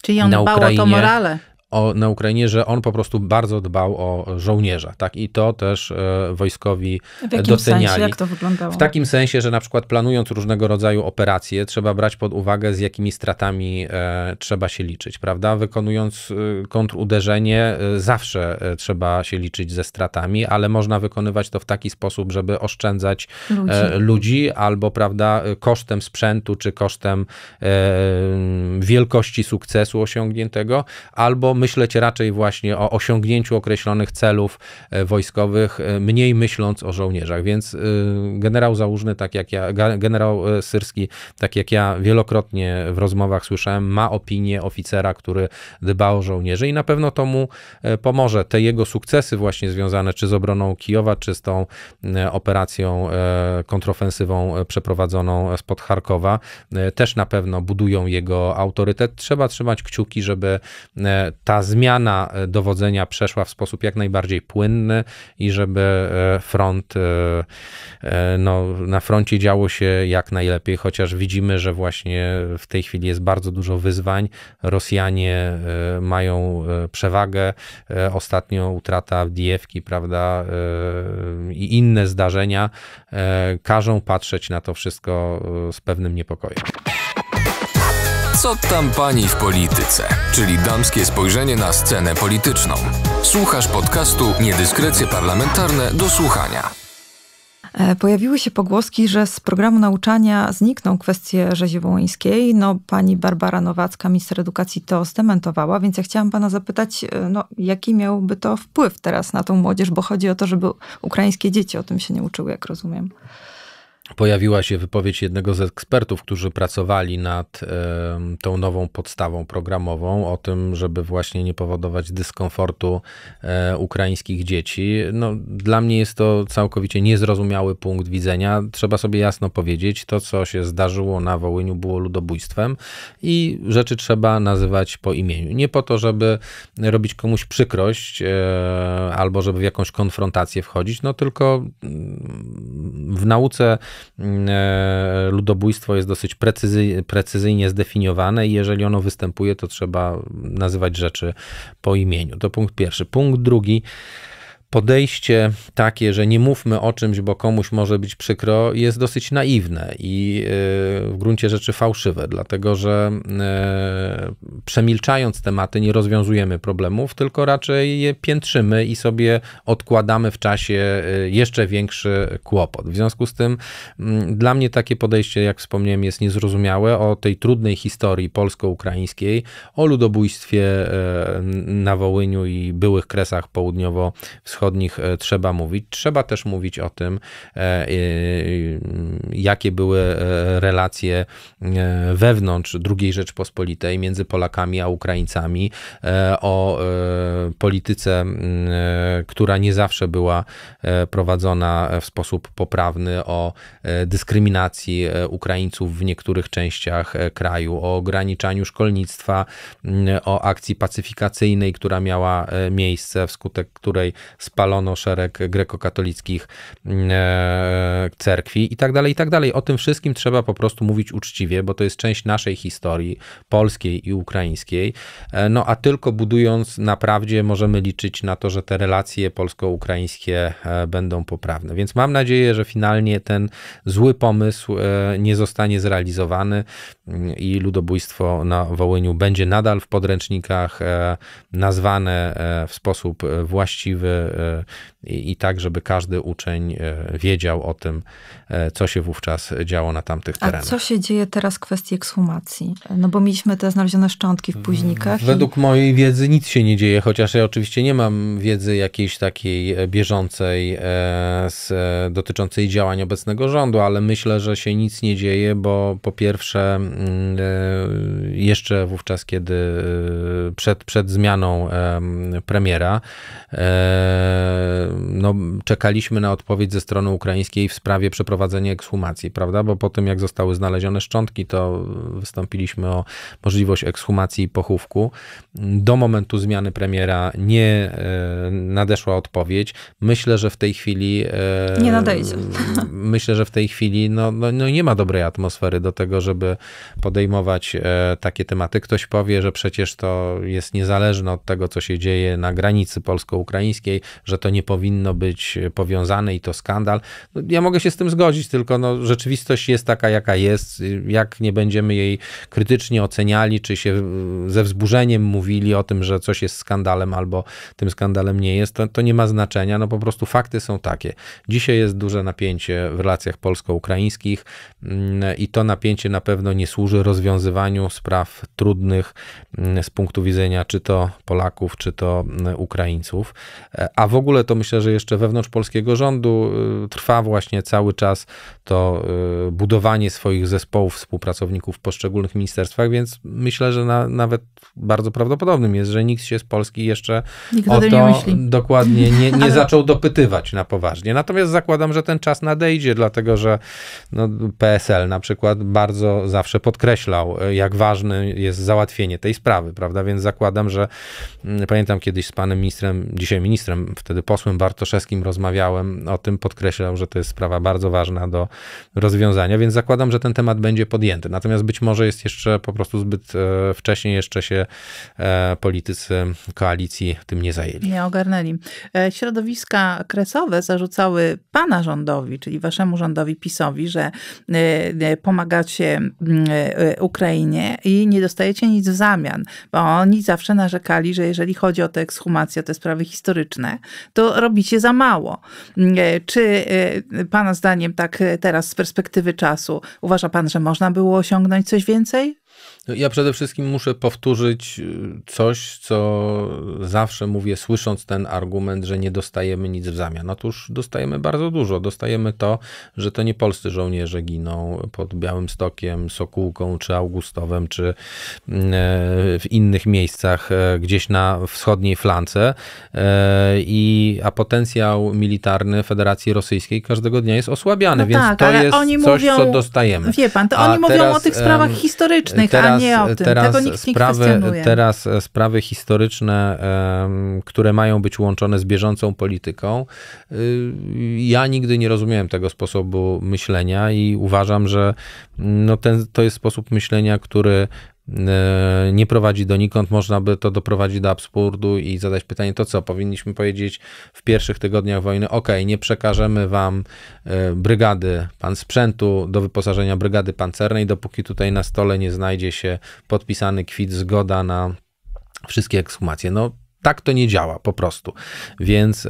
Czyli on na dbał Ukrainie, o to morale o, na Ukrainie, że on po prostu bardzo dbał o żołnierza, tak? I to też e, wojskowi e, w jakim doceniali. Sensie, jak to wyglądało? W takim sensie, że na przykład planując różnego rodzaju operacje, trzeba brać pod uwagę, z jakimi stratami e, trzeba się liczyć, prawda? Wykonując e, kontruderzenie, e, zawsze e, trzeba się liczyć ze stratami, ale można wykonywać to w taki sposób, żeby oszczędzać ludzi, ludzi albo, prawda, kosztem sprzętu, czy kosztem wielkości sukcesu osiągniętego, albo myśleć raczej właśnie o osiągnięciu określonych celów e, wojskowych, e, mniej myśląc o żołnierzach. Więc e, generał Załużny, tak jak ja, generał Syrski, tak jak ja wielokrotnie w rozmowach słyszałem, ma opinię oficera, który dba o żołnierzy i na pewno to mu pomoże. Te jego sukcesy właśnie związane czy z obroną Kijowa, czy z tą operacją kontrofensywą przeprowadzoną spod Charkowa, też na pewno budują jego autorytet. Trzeba trzymać kciuki, żeby ta ta zmiana e, dowodzenia przeszła w sposób jak najbardziej płynny i żeby e, front, e, no, na froncie działo się jak najlepiej, chociaż widzimy, że właśnie w tej chwili jest bardzo dużo wyzwań. Rosjanie mają przewagę, ostatnio utrata Diewki, prawda, i inne zdarzenia każą patrzeć na to wszystko z pewnym niepokojem. Co tam pani w polityce? Czyli damskie spojrzenie na scenę polityczną. Słuchasz podcastu Niedyskrecje parlamentarne do słuchania. E, pojawiły się pogłoski, że z programu nauczania znikną kwestie rzezi wołońskiej. No, pani Barbara Nowacka, minister edukacji, to zdementowała, więc ja chciałam pana zapytać, e, no, jaki miałby to wpływ teraz na tą młodzież, bo chodzi o to, żeby ukraińskie dzieci o tym się nie uczyły, jak rozumiem pojawiła się wypowiedź jednego z ekspertów, którzy pracowali nad tą nową podstawą programową, o tym, żeby właśnie nie powodować dyskomfortu e, ukraińskich dzieci. No, dla mnie jest to całkowicie niezrozumiały punkt widzenia. Trzeba sobie jasno powiedzieć, to co się zdarzyło na Wołyniu było ludobójstwem i rzeczy trzeba nazywać po imieniu. Nie po to, żeby robić komuś przykrość e, albo żeby w jakąś konfrontację wchodzić, no tylko mm, w nauce Mm, e, ludobójstwo jest dosyć precyzy, precyzyjnie zdefiniowane i jeżeli ono występuje, to trzeba nazywać rzeczy po imieniu. To punkt pierwszy. Punkt drugi podejście takie, że nie mówmy o czymś, bo komuś może być przykro, jest dosyć naiwne i e, w gruncie rzeczy fałszywe, dlatego że e, przemilczając tematy nie rozwiązujemy problemów, tylko raczej je piętrzymy i sobie odkładamy w czasie e, jeszcze większy kłopot. W związku z tym dla mnie takie podejście, jak wspomniałem, jest niezrozumiałe o tej trudnej historii polsko-ukraińskiej, o ludobójstwie na Wołyniu i byłych kresach południowo-wschodnich wschodnich e, trzeba mówić. Trzeba też mówić o tym, e, jakie były e, relacje wewnątrz II Rzeczpospolitej między Polakami a Ukraińcami, o polityce, która nie zawsze była prowadzona w sposób poprawny, o dyskryminacji Ukraińców w niektórych częściach kraju, o ograniczaniu szkolnictwa, o akcji pacyfikacyjnej, która miała miejsce, wskutek której z spalono szereg grekokatolickich mm, e, cerkwi i tak dalej, i tak dalej. O tym wszystkim trzeba po prostu mówić uczciwie, bo to jest część naszej historii polskiej i ukraińskiej. E, no a tylko budując naprawdę możemy liczyć na to, że te relacje polsko-ukraińskie e, będą poprawne. Więc mam nadzieję, że finalnie ten zły pomysł nie zostanie zrealizowany mm, i ludobójstwo na Wołyniu będzie nadal w podręcznikach nazwane w sposób właściwy, euh, i, i tak, żeby każdy uczeń e, wiedział o tym, e, co się wówczas działo na tamtych terenach. A co się dzieje teraz w kwestii ekshumacji? No bo mieliśmy te znalezione szczątki w późnikach. Według i... mojej wiedzy nic się nie dzieje, chociaż ja oczywiście nie mam wiedzy jakiejś takiej e, bieżącej z, dotyczącej działań obecnego rządu, ale myślę, że się nic nie dzieje, bo po pierwsze mm, jeszcze wówczas, kiedy przed, przed zmianą premiera no, czekaliśmy na odpowiedź ze strony ukraińskiej w sprawie przeprowadzenia ekshumacji, prawda? Bo po tym, jak zostały znalezione szczątki, to wystąpiliśmy o możliwość ekshumacji i pochówku. Do momentu zmiany premiera nie e, nadeszła odpowiedź. Myślę, że w tej chwili. E, nie nadejdzie. Myślę, że w tej chwili no, no, no nie ma dobrej atmosfery do tego, żeby podejmować e, takie tematy. Ktoś powie, że przecież to jest niezależne od tego, co się dzieje na granicy polsko-ukraińskiej, że to nie powinno powinno być e, powiązane i to skandal. No, ja mogę się z tym zgodzić, tylko no, rzeczywistość jest taka, jaka jest. Y, jak nie będziemy jej krytycznie oceniali, czy się y, ze wzburzeniem mówili o tym, że coś jest skandalem albo tym skandalem nie jest, to, to nie ma znaczenia. No po prostu fakty są takie. Dzisiaj jest duże napięcie w relacjach polsko-ukraińskich mm, i to napięcie na pewno nie służy rozwiązywaniu spraw trudnych mm, z punktu widzenia czy to Polaków, czy to mm, Ukraińców. E, a w ogóle to myślę, myślę, że jeszcze wewnątrz polskiego rządu y, trwa właśnie cały czas to y, budowanie swoich zespołów współpracowników w poszczególnych ministerstwach, więc myślę, że na, nawet bardzo prawdopodobnym jest, że nikt się z Polski jeszcze nikt o to nie dokładnie nie, nie zaczął dopytywać na poważnie. Natomiast zakładam, że ten czas nadejdzie, dlatego że no, PSL na przykład bardzo zawsze podkreślał, y, jak ważne jest załatwienie tej sprawy, prawda? Więc zakładam, że mm, pamiętam kiedyś z panem ministrem, dzisiaj ministrem, wtedy posłem Bartoszewskim rozmawiałem o tym, podkreślał, że to jest sprawa bardzo ważna do rozwiązania, więc zakładam, że ten temat będzie podjęty. Natomiast być może jest jeszcze po prostu zbyt e, wcześnie, jeszcze się e, politycy koalicji tym nie zajęli. Nie ogarnęli. E, środowiska kresowe zarzucały pana rządowi, czyli waszemu rządowi PiSowi, że pomagacie Ukrainie i nie dostajecie nic w zamian, bo oni zawsze narzekali, że jeżeli chodzi o te ekshumacje, te sprawy historyczne, to się za mało. Mm, e, czy e, Pana zdaniem, tak e, teraz z perspektywy czasu, uważa Pan, że można było osiągnąć coś więcej? No, ja przede wszystkim muszę powtórzyć y, coś, co zawsze mówię, słysząc ten argument, że nie dostajemy nic w zamian. Otóż dostajemy bardzo dużo. Dostajemy to, że to nie polscy żołnierze giną pod Białym Stokiem, Sokółką czy Augustowem, czy mm, e, w innych miejscach e, gdzieś na wschodniej flance. E, I, a potencjał militarny Federacji Rosyjskiej każdego dnia jest osłabiany, no więc tak, to jest coś, mówią, co dostajemy. Wie pan, to a oni mówią teraz, o tych sprawach historycznych, a teraz, nie o tym. Teraz Tego nikt sprawy, nie Teraz e, sprawy historyczne, które mają być łączone z bieżącą polityką. Y, ja nigdy nie rozumiałem tego sposobu myślenia i uważam, że mm, no ten, to jest sposób myślenia, który E, nie prowadzi donikąd, można by to doprowadzić do absurdu i zadać pytanie, to co, powinniśmy powiedzieć w pierwszych tygodniach wojny, ok, nie przekażemy wam e, brygady, pan sprzętu do wyposażenia brygady pancernej, dopóki tutaj na stole nie znajdzie się podpisany kwit zgoda na wszystkie ekshumacje. No tak to nie działa po prostu. Więc e,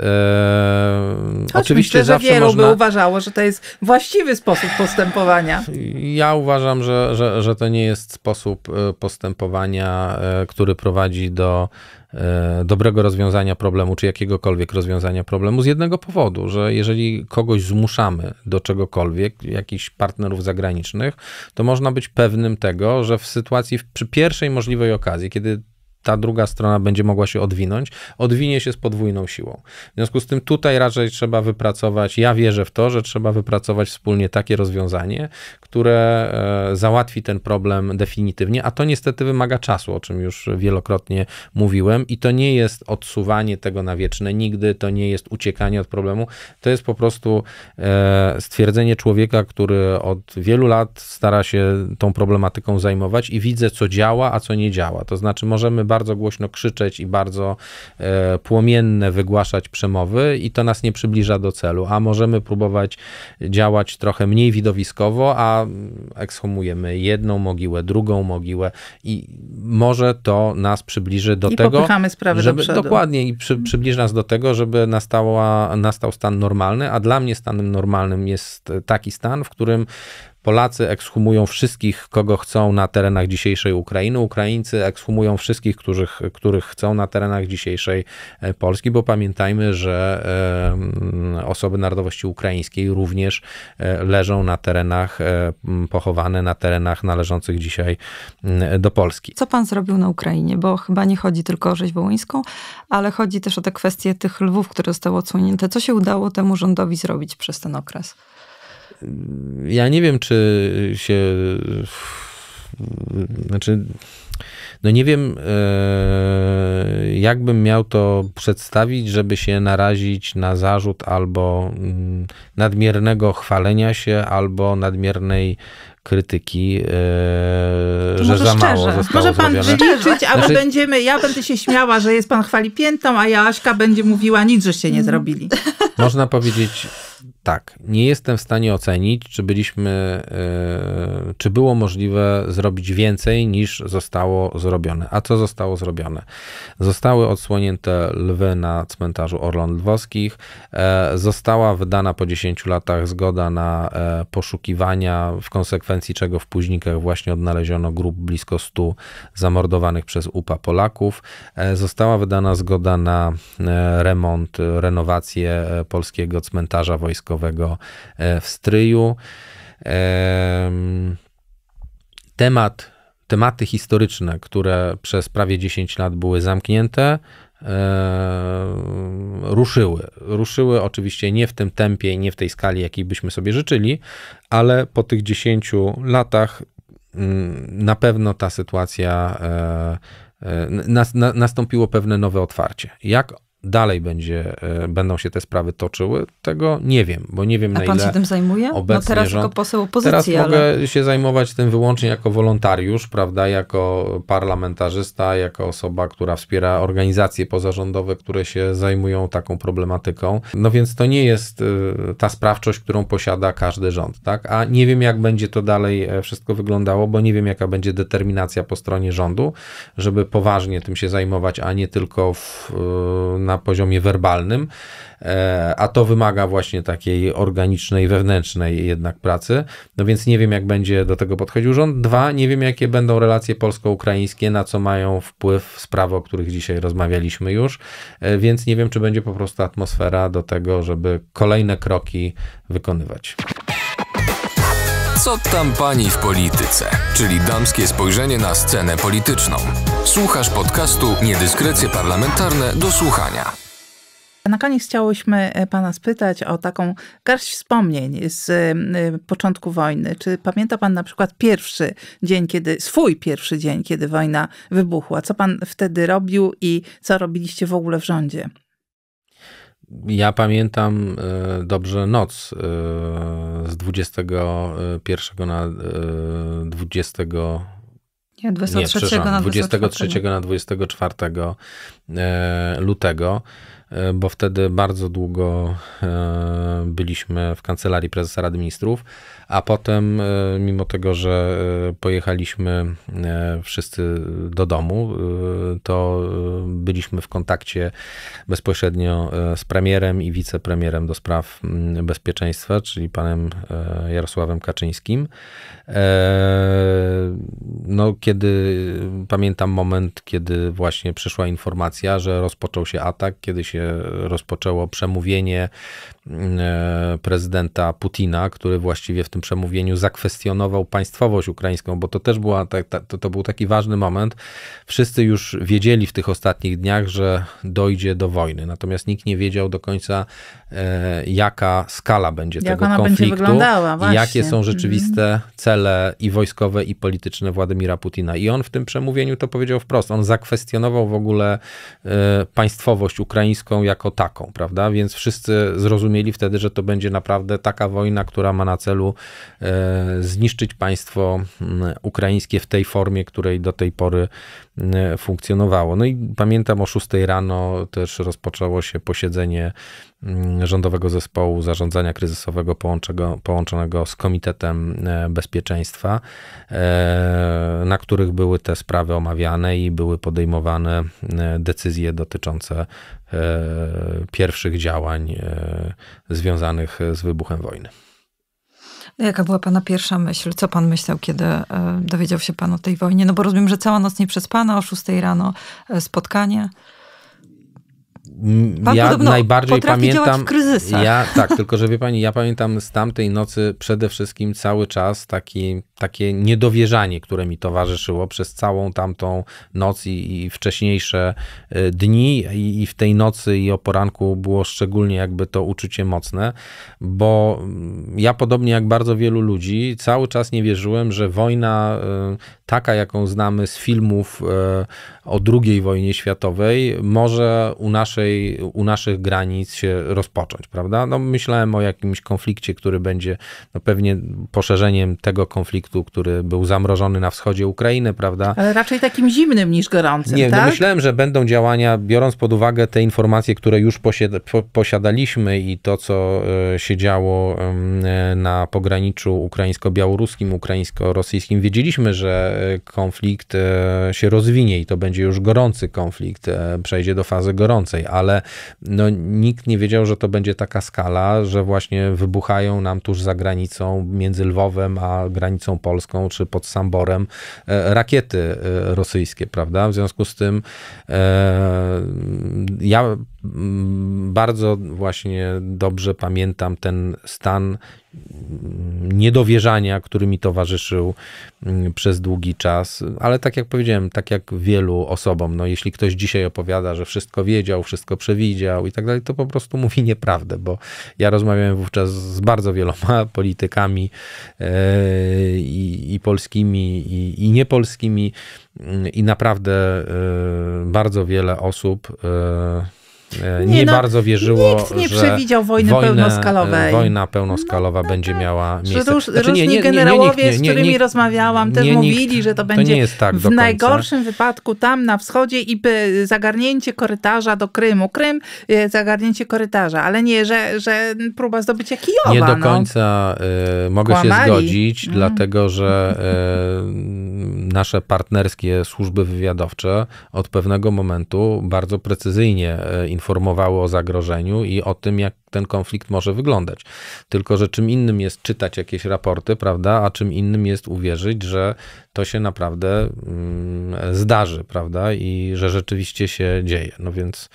oczywiście myślę, że zawsze wielu można... by uważało, że to jest właściwy sposób postępowania. Ja uważam, że, że, że to nie jest sposób e, postępowania, e, który prowadzi do e, dobrego rozwiązania problemu, czy jakiegokolwiek rozwiązania problemu, z jednego powodu, że jeżeli kogoś zmuszamy do czegokolwiek, jakichś partnerów zagranicznych, to można być pewnym tego, że w sytuacji, przy pierwszej możliwej okazji, kiedy ta druga strona będzie mogła się odwinąć, odwinie się z podwójną siłą. W związku z tym tutaj raczej trzeba wypracować, ja wierzę w to, że trzeba wypracować wspólnie takie rozwiązanie, które e, załatwi ten problem definitywnie, a to niestety wymaga czasu, o czym już wielokrotnie mówiłem i to nie jest odsuwanie tego na wieczne nigdy, to nie jest uciekanie od problemu, to jest po prostu e, stwierdzenie człowieka, który od wielu lat stara się tą problematyką zajmować i widzę, co działa, a co nie działa. To znaczy możemy bardzo głośno krzyczeć i bardzo e, płomienne wygłaszać przemowy i to nas nie przybliża do celu, a możemy próbować działać trochę mniej widowiskowo, a ekshumujemy jedną mogiłę, drugą mogiłę i może to nas przybliży do I tego, żeby, do dokładnie i przy, przybliży nas do tego, żeby nastała, nastał stan normalny, a dla mnie stanem normalnym jest taki stan, w którym Polacy ekshumują wszystkich, kogo chcą na terenach dzisiejszej Ukrainy, Ukraińcy ekshumują wszystkich, których, których chcą na terenach dzisiejszej e, Polski, bo pamiętajmy, że e, osoby narodowości ukraińskiej również e, leżą na terenach, pochowane na terenach należących dzisiaj do Polski. Co pan zrobił na Ukrainie? Bo chyba nie chodzi tylko o rzeź wołyńską, ale chodzi też o te kwestie tych lwów, które zostały odsunięte. Co się udało temu rządowi zrobić przez ten okres? ja nie wiem, czy się. Znaczy, no nie wiem, e, jakbym miał to przedstawić, żeby się narazić na zarzut albo mm, nadmiernego chwalenia się, albo nadmiernej krytyki, e, że za mało szczerze. zostało Może pan wyliczyć, liczyć, a znaczy... będziemy, ja będę się śmiała, że jest pan chwali piętą, a Jaśka będzie mówiła nic, żeście nie zrobili. Można powiedzieć tak, nie jestem w stanie ocenić, czy byliśmy, yy, czy było możliwe zrobić więcej niż zostało zrobione. A co zostało zrobione? Zostały odsłonięte lwy na cmentarzu Orląt Lwowskich, e, została wydana po 10 latach zgoda na e, poszukiwania, w konsekwencji czego w Późnikach właśnie odnaleziono grup blisko 100 zamordowanych przez UPA Polaków. E, została wydana zgoda na e, remont, renowację e, polskiego cmentarza wojennego wojskowego e, w stryju. Temat, tematy historyczne, które przez prawie 10 lat były zamknięte, e, ruszyły. Ruszyły oczywiście nie w tym tempie i nie w tej skali, jakiej byśmy sobie życzyli, ale po tych 10 latach mm, na pewno ta sytuacja, e, nastąpiło pewne nowe otwarcie. Jak dalej będzie, e, będą się te sprawy toczyły, tego nie wiem, bo nie wiem A na ile... A pan się tym zajmuje? No obecnie no teraz rząd... jako poseł opozycji, Teraz ale... mogę się zajmować tym wyłącznie jako wolontariusz, prawda, jako parlamentarzysta, jako osoba, która wspiera organizacje pozarządowe, które się zajmują taką problematyką. No więc to nie jest e, ta sprawczość, którą posiada każdy rząd, tak? A nie wiem, jak będzie to dalej e, wszystko wyglądało, bo nie wiem, jaka będzie determinacja po stronie rządu, żeby poważnie tym się zajmować, a nie tylko w, na na poziomie werbalnym, e, a to wymaga właśnie takiej organicznej, wewnętrznej jednak pracy. No więc nie wiem, jak będzie do tego podchodził rząd. Dwa, nie wiem, jakie będą relacje polsko-ukraińskie, na co mają wpływ sprawy, o których dzisiaj rozmawialiśmy już, e, więc nie wiem, czy będzie po prostu atmosfera do tego, żeby kolejne kroki wykonywać. Co tam pani w polityce? Czyli damskie spojrzenie na scenę polityczną. Słuchasz podcastu Niedyskrecje parlamentarne do słuchania. Na koniec chciałyśmy e, Pana spytać o taką garść wspomnień z e, początku wojny. Czy pamięta Pan na przykład pierwszy dzień, kiedy, swój pierwszy dzień, kiedy wojna wybuchła? Co Pan wtedy robił i co robiliście w ogóle w rządzie? Ja pamiętam e, dobrze noc z 21 na 20 nie, 23 Nie, na 23 na 24 e, lutego E, bo wtedy bardzo długo e, byliśmy w kancelarii prezesa Rady Ministrów, a potem, e, mimo tego, że pojechaliśmy wszyscy do domu, to byliśmy w kontakcie bezpośrednio z premierem i wicepremierem do spraw mm, bezpieczeństwa, czyli panem Jarosławem Kaczyńskim. No, kiedy pamiętam moment, kiedy właśnie przyszła informacja, że rozpoczął się atak, kiedy się rozpoczęło przemówienie Mm, e, prezydenta Putina, który właściwie w tym przemówieniu zakwestionował państwowość ukraińską, bo to też była, to, to był taki ważny moment. Wszyscy już wiedzieli w tych ostatnich dniach, że dojdzie do wojny, natomiast nikt nie wiedział do końca, e, jaka skala będzie Jak tego konfliktu będzie i jakie są mhm. rzeczywiste cele i wojskowe, i polityczne Władimira Putina. I on w tym przemówieniu to powiedział wprost. On zakwestionował w ogóle e, państwowość ukraińską jako taką, prawda? Więc wszyscy zrozumieli, rozumieli wtedy, że to będzie naprawdę taka wojna, która ma na celu e, zniszczyć państwo mm, ukraińskie w tej formie, której do tej pory E, funkcjonowało. No i pamiętam o 6 rano też rozpoczęło się posiedzenie mm, Rządowego Zespołu Zarządzania Kryzysowego połączonego, z Komitetem e, Bezpieczeństwa, e, na których były te sprawy omawiane i były podejmowane decyzje dotyczące pierwszych działań związanych z wybuchem wojny. No, jaka była pana pierwsza myśl? Co pan myślał, kiedy e, dowiedział się pan o tej wojnie? No bo rozumiem, że cała noc nie przez pana, o 6 rano e, spotkanie. Mm, pan ja najbardziej pamiętam. Ja tak, tylko że wie pani, ja pamiętam z tamtej nocy przede wszystkim cały czas taki takie niedowierzanie, które mi towarzyszyło przez całą tamtą noc i, i wcześniejsze e, dni, I, i, w tej nocy i o poranku było szczególnie jakby to uczucie mocne, bo mm, ja podobnie jak bardzo wielu ludzi cały czas nie wierzyłem, że wojna e, taka, jaką znamy z filmów e, o II wojnie światowej, może u, naszej, u naszych granic się rozpocząć, prawda? No, myślałem o jakimś konflikcie, który będzie no, pewnie poszerzeniem tego konfliktu, konfliktu, który był zamrożony na wschodzie Ukrainy, prawda? Ale raczej takim zimnym niż gorącym. Nie, no tak? no myślałem, że będą działania, biorąc pod uwagę te informacje, które już posiadaliśmy i to, co e, się działo na pograniczu ukraińsko-białoruskim, ukraińsko-rosyjskim. Wiedzieliśmy, że e, konflikt e, się rozwinie i to będzie już gorący konflikt, przejdzie do fazy gorącej, ale no, nikt nie wiedział, że to będzie taka skala, że właśnie wybuchają nam tuż za granicą, między Lwowem a granicą Polską czy pod Samborem e, rakiety e, rosyjskie, prawda? W związku z tym e, ja Mm, bardzo właśnie dobrze pamiętam ten stan mm, niedowierzania, który mi towarzyszył mm, przez długi czas, ale tak jak powiedziałem, tak jak wielu osobom, no jeśli ktoś dzisiaj opowiada, że wszystko wiedział, wszystko przewidział i tak dalej, to po prostu mówi nieprawdę, bo ja rozmawiałem wówczas z bardzo wieloma politykami yy, i, polskimi i, i niepolskimi i naprawdę yy, bardzo wiele osób yy, E, nie, nie no, bardzo wierzyło, nikt nie że przewidział wojny wojnę, e, pełnoskalowej. Wojna pełnoskalowa no, będzie miała miejsce. róż, znaczy, różni nie, nie, generałowie, z którymi rozmawiałam, też mówili, że to będzie to tak w najgorszym wypadku tam na wschodzie i zagarnięcie korytarza do Krymu. Krym, e, zagarnięcie korytarza, ale nie, że, że próba zdobycia Kijowa. Nie do no. końca no. y, mogę Kłamali. się zgodzić, mm. dlatego że y, nasze partnerskie służby wywiadowcze od pewnego momentu bardzo precyzyjnie informują informowały o zagrożeniu i o tym, jak ten konflikt może wyglądać. Tylko, że czym innym jest czytać jakieś raporty, prawda, a czym innym jest uwierzyć, że to się naprawdę mm, zdarzy, prawda, i że rzeczywiście się dzieje. No więc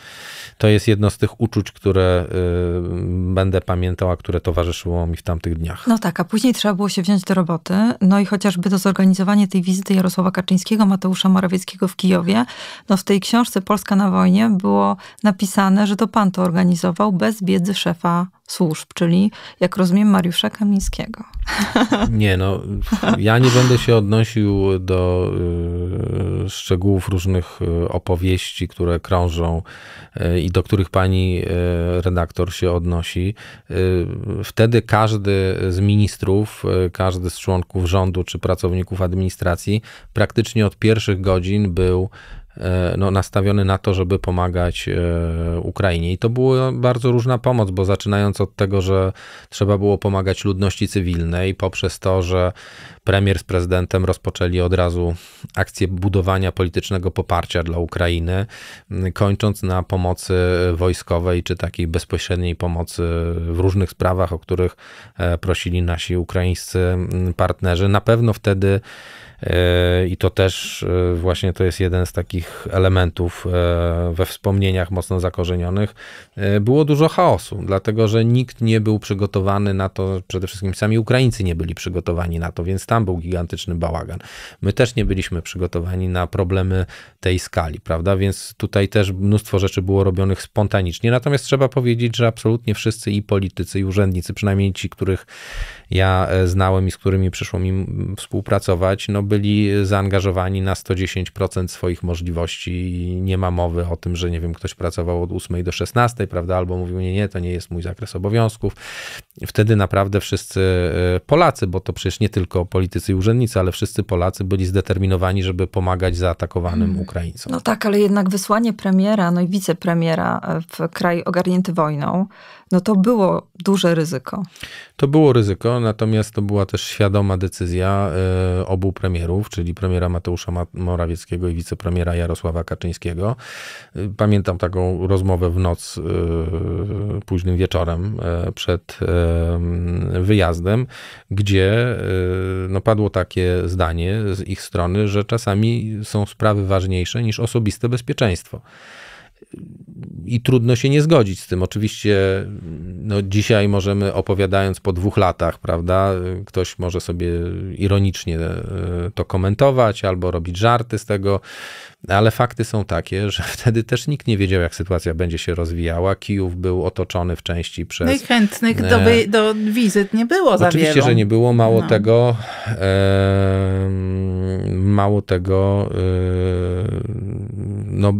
to jest jedno z tych uczuć, które y, będę pamiętał, a które towarzyszyło mi w tamtych dniach. No tak, a później trzeba było się wziąć do roboty. No i chociażby to zorganizowanie tej wizyty Jarosława Kaczyńskiego, Mateusza Morawieckiego w Kijowie, no w tej książce Polska na wojnie było napisane, że to pan to organizował bez biedy szefa służb, czyli jak rozumiem Mariusza Kamińskiego. Nie, no ja nie będę się odnosił do y, szczegółów różnych y, opowieści, które krążą y, i do których pani y, redaktor się odnosi. Y, wtedy każdy z ministrów, y, każdy z członków rządu czy pracowników administracji praktycznie od pierwszych godzin był E, no, nastawiony na to, żeby pomagać e, Ukrainie. I to była bardzo różna pomoc, bo zaczynając od tego, że trzeba było pomagać ludności cywilnej, poprzez to, że premier z prezydentem rozpoczęli od razu akcję budowania politycznego poparcia dla Ukrainy, kończąc na pomocy wojskowej czy takiej bezpośredniej pomocy w różnych sprawach, o których e, prosili nasi ukraińscy partnerzy. Na pewno wtedy E, I to też e, właśnie to jest jeden z takich elementów e, we wspomnieniach mocno zakorzenionych. Było dużo chaosu, dlatego że nikt nie był przygotowany na to, przede wszystkim sami Ukraińcy nie byli przygotowani na to, więc tam był gigantyczny bałagan. My też nie byliśmy przygotowani na problemy tej skali, prawda? Więc tutaj też mnóstwo rzeczy było robionych spontanicznie. Natomiast trzeba powiedzieć, że absolutnie wszyscy i politycy, i urzędnicy, przynajmniej ci, których ja znałem i z którymi przyszło mi współpracować, no byli zaangażowani na 110% swoich możliwości i nie ma mowy o tym, że nie wiem, ktoś pracował od 8 do 16, prawda, albo mówił, nie, nie, to nie jest mój zakres obowiązków. Wtedy naprawdę wszyscy e, Polacy, bo to przecież nie tylko politycy i urzędnicy, ale wszyscy Polacy byli zdeterminowani, żeby pomagać zaatakowanym hmm. Ukraińcom. No tak, ale jednak wysłanie premiera, no i wicepremiera e, w kraj ogarnięty wojną, no to było duże ryzyko. To było ryzyko, natomiast to była też świadoma decyzja e, obu premierów, czyli premiera Mateusza Morawieckiego i wicepremiera Jarosława Kaczyńskiego. E, pamiętam taką rozmowę w noc, e, późnym wieczorem przed wyjazdem, gdzie no, padło takie zdanie z ich strony, że czasami są sprawy ważniejsze niż osobiste bezpieczeństwo i trudno się nie zgodzić z tym. Oczywiście no, dzisiaj możemy opowiadając po dwóch latach, prawda, ktoś może sobie ironicznie e, to komentować albo robić żarty z tego, ale fakty są takie, że wtedy też nikt nie wiedział, jak sytuacja będzie się rozwijała. Kijów był otoczony w części przez... No i chętnych e, do, do wizyt nie było za Oczywiście, wielu. że nie było. Mało no. tego e... mało tego e... no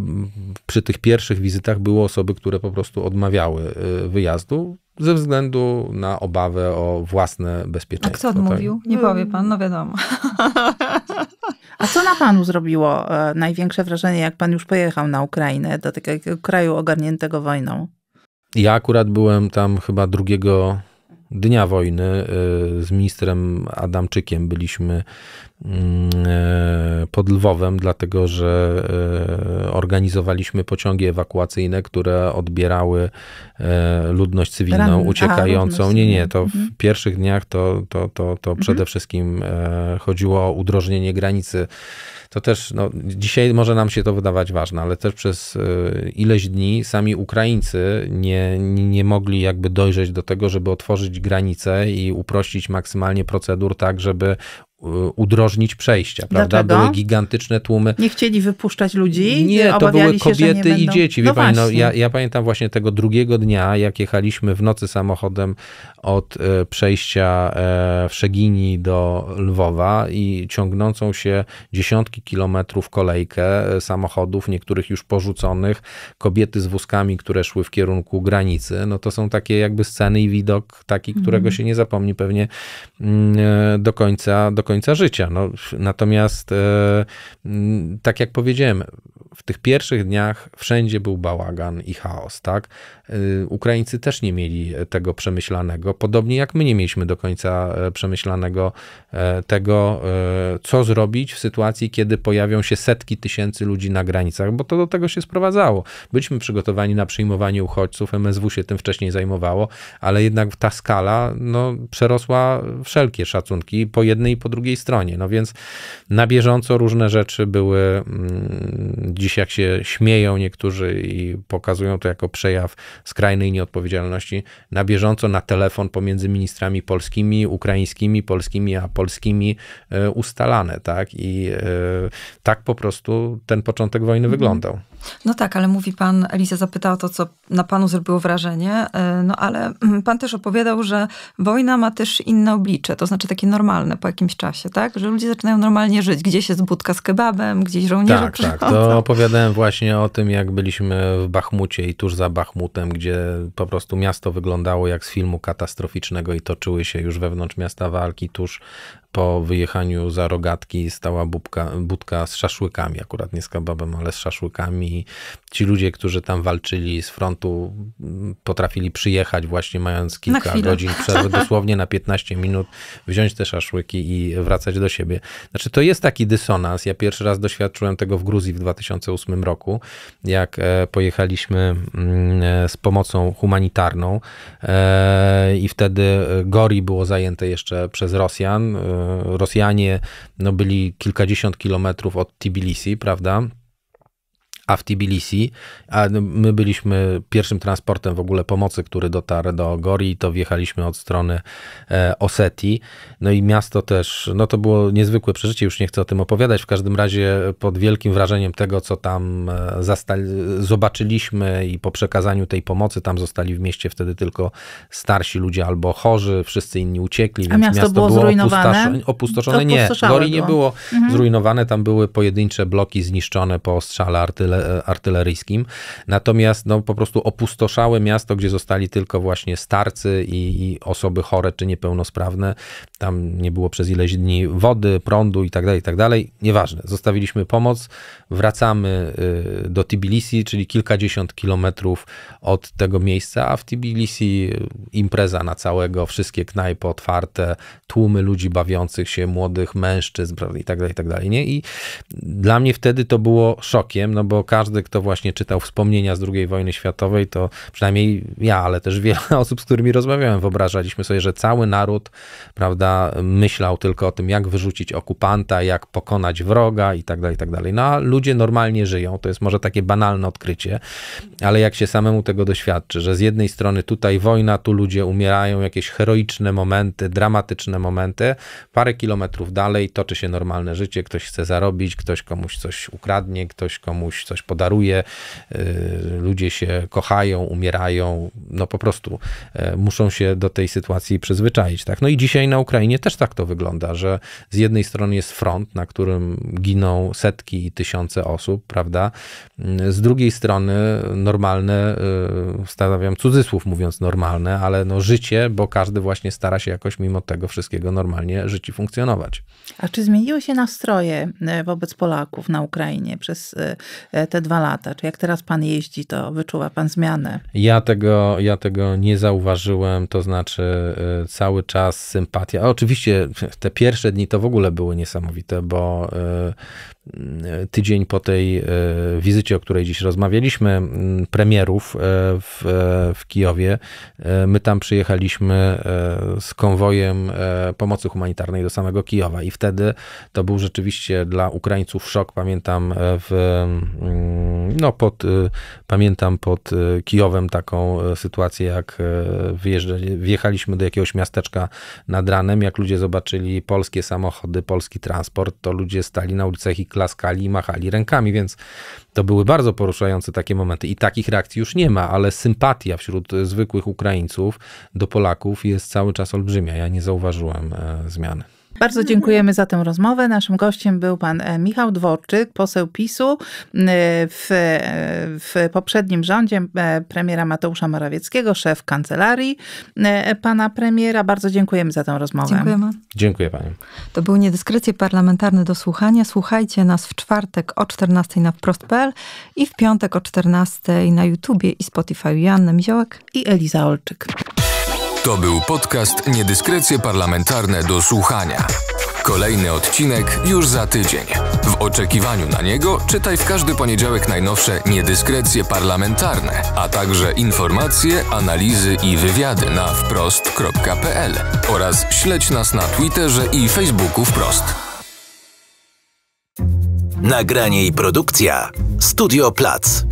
przy tych pierwszych wizytach były osoby, które po prostu odmawiały y, wyjazdu ze względu na obawę o własne bezpieczeństwo. A kto odmówił? Tak? Nie mm. powie pan, no wiadomo. A co na panu zrobiło e, największe wrażenie, jak pan już pojechał na Ukrainę, do takiego kraju ogarniętego wojną? Ja akurat byłem tam chyba drugiego dnia wojny y, z ministrem Adamczykiem byliśmy Mm, e, pod Lwowem, dlatego że e, organizowaliśmy pociągi ewakuacyjne, które odbierały e, ludność cywilną uciekającą. Aha, nie, nie, to w mhm. pierwszych dniach to, to, to, to mhm. przede mhm. wszystkim chodziło o udrożnienie granicy. To też, no, dzisiaj może nam się to wydawać ważne, ale też przez ileś dni sami Ukraińcy nie, nie mogli jakby dojrzeć do tego, żeby otworzyć granice i uprościć maksymalnie procedur tak, żeby Y, udrożnić przejścia, prawda? Dlaczego? Były gigantyczne tłumy. Nie chcieli wypuszczać ludzi? Nie, to były kobiety się, i dzieci. No wie no pani, no, ja, ja, pamiętam właśnie tego drugiego dnia, jak jechaliśmy w nocy samochodem od e, przejścia e, w Szegini do Lwowa i ciągnącą się dziesiątki kilometrów kolejkę e, samochodów, niektórych już porzuconych, kobiety z wózkami, które szły w kierunku granicy. No to są takie jakby sceny i widok taki, którego mm. się nie zapomni pewnie mm, e, do końca, do końca życia. No, natomiast, e, tak jak powiedziałem, w tych pierwszych dniach wszędzie był bałagan i chaos, tak? Y, Ukraińcy też nie mieli tego przemyślanego, podobnie jak my nie mieliśmy do końca e, przemyślanego e, tego, e, co zrobić w sytuacji, kiedy pojawią się setki tysięcy ludzi na granicach, bo to do tego się sprowadzało. Byliśmy przygotowani na przyjmowanie uchodźców, MSW się tym wcześniej zajmowało, ale jednak ta skala no, przerosła wszelkie szacunki po jednej i po drugiej stronie. No więc na bieżąco różne rzeczy były, mm, dziś jak się śmieją niektórzy i pokazują to jako przejaw skrajnej nieodpowiedzialności na bieżąco na telefon pomiędzy ministrami polskimi, ukraińskimi, polskimi a polskimi e, ustalane, tak? I e, tak po prostu ten początek wojny mhm. wyglądał. No tak, ale mówi pan, Eliza zapytała o to, co na panu zrobiło wrażenie, e, no ale mm, pan też opowiadał, że wojna ma też inne oblicze, to znaczy takie normalne po jakimś czasie, tak? Że ludzie zaczynają normalnie żyć. Gdzieś jest budka z kebabem, gdzieś żołnierze Tak, przychodzą. tak. To opowiadałem właśnie o tym, jak byliśmy w Bachmucie i tuż za Bachmutem, gdzie po prostu miasto wyglądało jak z filmu katastroficznego i toczyły się już wewnątrz miasta walki tuż po wyjechaniu za rogatki stała bubka, budka z szaszłykami, akurat nie z kebabem, ale z szaszłykami. Ci ludzie, którzy tam walczyli z frontu, potrafili przyjechać właśnie mając kilka godzin przerwy, dosłownie na 15 minut, wziąć te szaszłyki i wracać do siebie. Znaczy to jest taki dysonans. Ja pierwszy raz doświadczyłem tego w Gruzji w 2008 roku, jak e, pojechaliśmy mm, e, z pomocą humanitarną e, i wtedy Gori było zajęte jeszcze przez Rosjan Rosjanie no, byli kilkadziesiąt kilometrów od Tbilisi, prawda? a w Tbilisi, a no, my byliśmy pierwszym transportem w ogóle pomocy, który dotarł do Gori, to wjechaliśmy od strony e, Osetii, no i miasto też, no to było niezwykłe przeżycie, już nie chcę o tym opowiadać, w każdym razie pod wielkim wrażeniem tego, co tam e, zobaczyliśmy i po przekazaniu tej pomocy, tam zostali w mieście wtedy tylko starsi ludzie albo chorzy, wszyscy inni uciekli, więc miasto, miasto było, było zrujnowane? opustoszone, nie, Gori nie było mhm. zrujnowane, tam były pojedyncze bloki zniszczone po ostrzale artylerii, E, artyleryjskim. Natomiast no, po prostu opustoszałe miasto, gdzie zostali tylko właśnie starcy i, i osoby chore czy niepełnosprawne. Tam nie było przez ileś dni wody, prądu i tak dalej, i tak dalej. Nieważne. Zostawiliśmy pomoc, wracamy y, do Tbilisi, czyli kilkadziesiąt kilometrów od tego miejsca, a w Tbilisi y, impreza na całego, wszystkie knajpy otwarte, tłumy ludzi bawiących się, młodych mężczyzn, prawda, i tak dalej, i tak dalej, nie? I dla mnie wtedy to było szokiem, no bo każdy, kto właśnie czytał wspomnienia z II wojny światowej, to przynajmniej ja, ale też wiele osób, z którymi rozmawiałem, wyobrażaliśmy sobie, że cały naród, prawda, myślał tylko o tym, jak wyrzucić okupanta, jak pokonać wroga i tak dalej, i tak dalej. No a ludzie normalnie żyją, to jest może takie banalne odkrycie, ale jak się samemu tego doświadczy, że z jednej strony tutaj wojna, tu ludzie umierają, jakieś heroiczne momenty, dramatyczne momenty, parę kilometrów dalej toczy się normalne życie, ktoś chce zarobić, ktoś komuś coś ukradnie, ktoś komuś coś podaruje, y, ludzie się kochają, umierają, no po prostu y, muszą się do tej sytuacji przyzwyczaić. Tak? No i dzisiaj na Ukrainie też tak to wygląda, że z jednej strony jest front, na którym giną setki i tysiące osób, prawda? Y, z drugiej strony normalne, stawiam cudzysłów mówiąc normalne, ale no życie, bo każdy właśnie stara się jakoś mimo tego wszystkiego normalnie żyć i funkcjonować. A czy zmieniły się nastroje wobec Polaków na Ukrainie przez te, dwa lata? Czy jak teraz pan jeździ, to wyczuwa pan zmianę? Ja tego, ja tego nie zauważyłem, to znaczy y, cały czas sympatia. A oczywiście te pierwsze dni to w ogóle były niesamowite, bo y, E, tydzień po tej e, wizycie, o której dziś rozmawialiśmy, premierów e, w, w Kijowie. My tam przyjechaliśmy z konwojem pomocy humanitarnej do samego Kijowa i wtedy to był rzeczywiście dla Ukraińców szok. Pamiętam w, no pod, pamiętam pod Kijowem taką sytuację, jak wjechaliśmy do jakiegoś miasteczka nad ranem, jak ludzie zobaczyli polskie samochody, polski transport, to ludzie stali na ulicach i klaskali i machali rękami, więc to były bardzo poruszające takie momenty i takich reakcji już nie ma, ale sympatia wśród zwykłych Ukraińców do Polaków jest cały czas olbrzymia. Ja nie zauważyłem e, zmiany. Bardzo dziękujemy za tę rozmowę. Naszym gościem był pan e, Michał Dworczyk, poseł PiSu e, w, e, w poprzednim rządzie premiera Mateusza Morawieckiego, szef kancelarii pana premiera. Bardzo dziękujemy za tę rozmowę. Dziękujemy. Dziękuję panią. To były niedyskrecje parlamentarne do słuchania. Słuchajcie nas w czwartek o 14 na wprost.pl i w piątek o 14 na YouTubie i Spotify. Joanna Miziołek i Eliza Olczyk. To był podcast Niedyskrecje parlamentarne do słuchania. Kolejny odcinek już za tydzień. W oczekiwaniu na niego czytaj w każdy poniedziałek najnowsze niedyskrecje parlamentarne, a także informacje, analizy i wywiady na wprost.pl oraz śledź nas na Twitterze i Facebooku wprost. Nagranie i produkcja Studio Plac.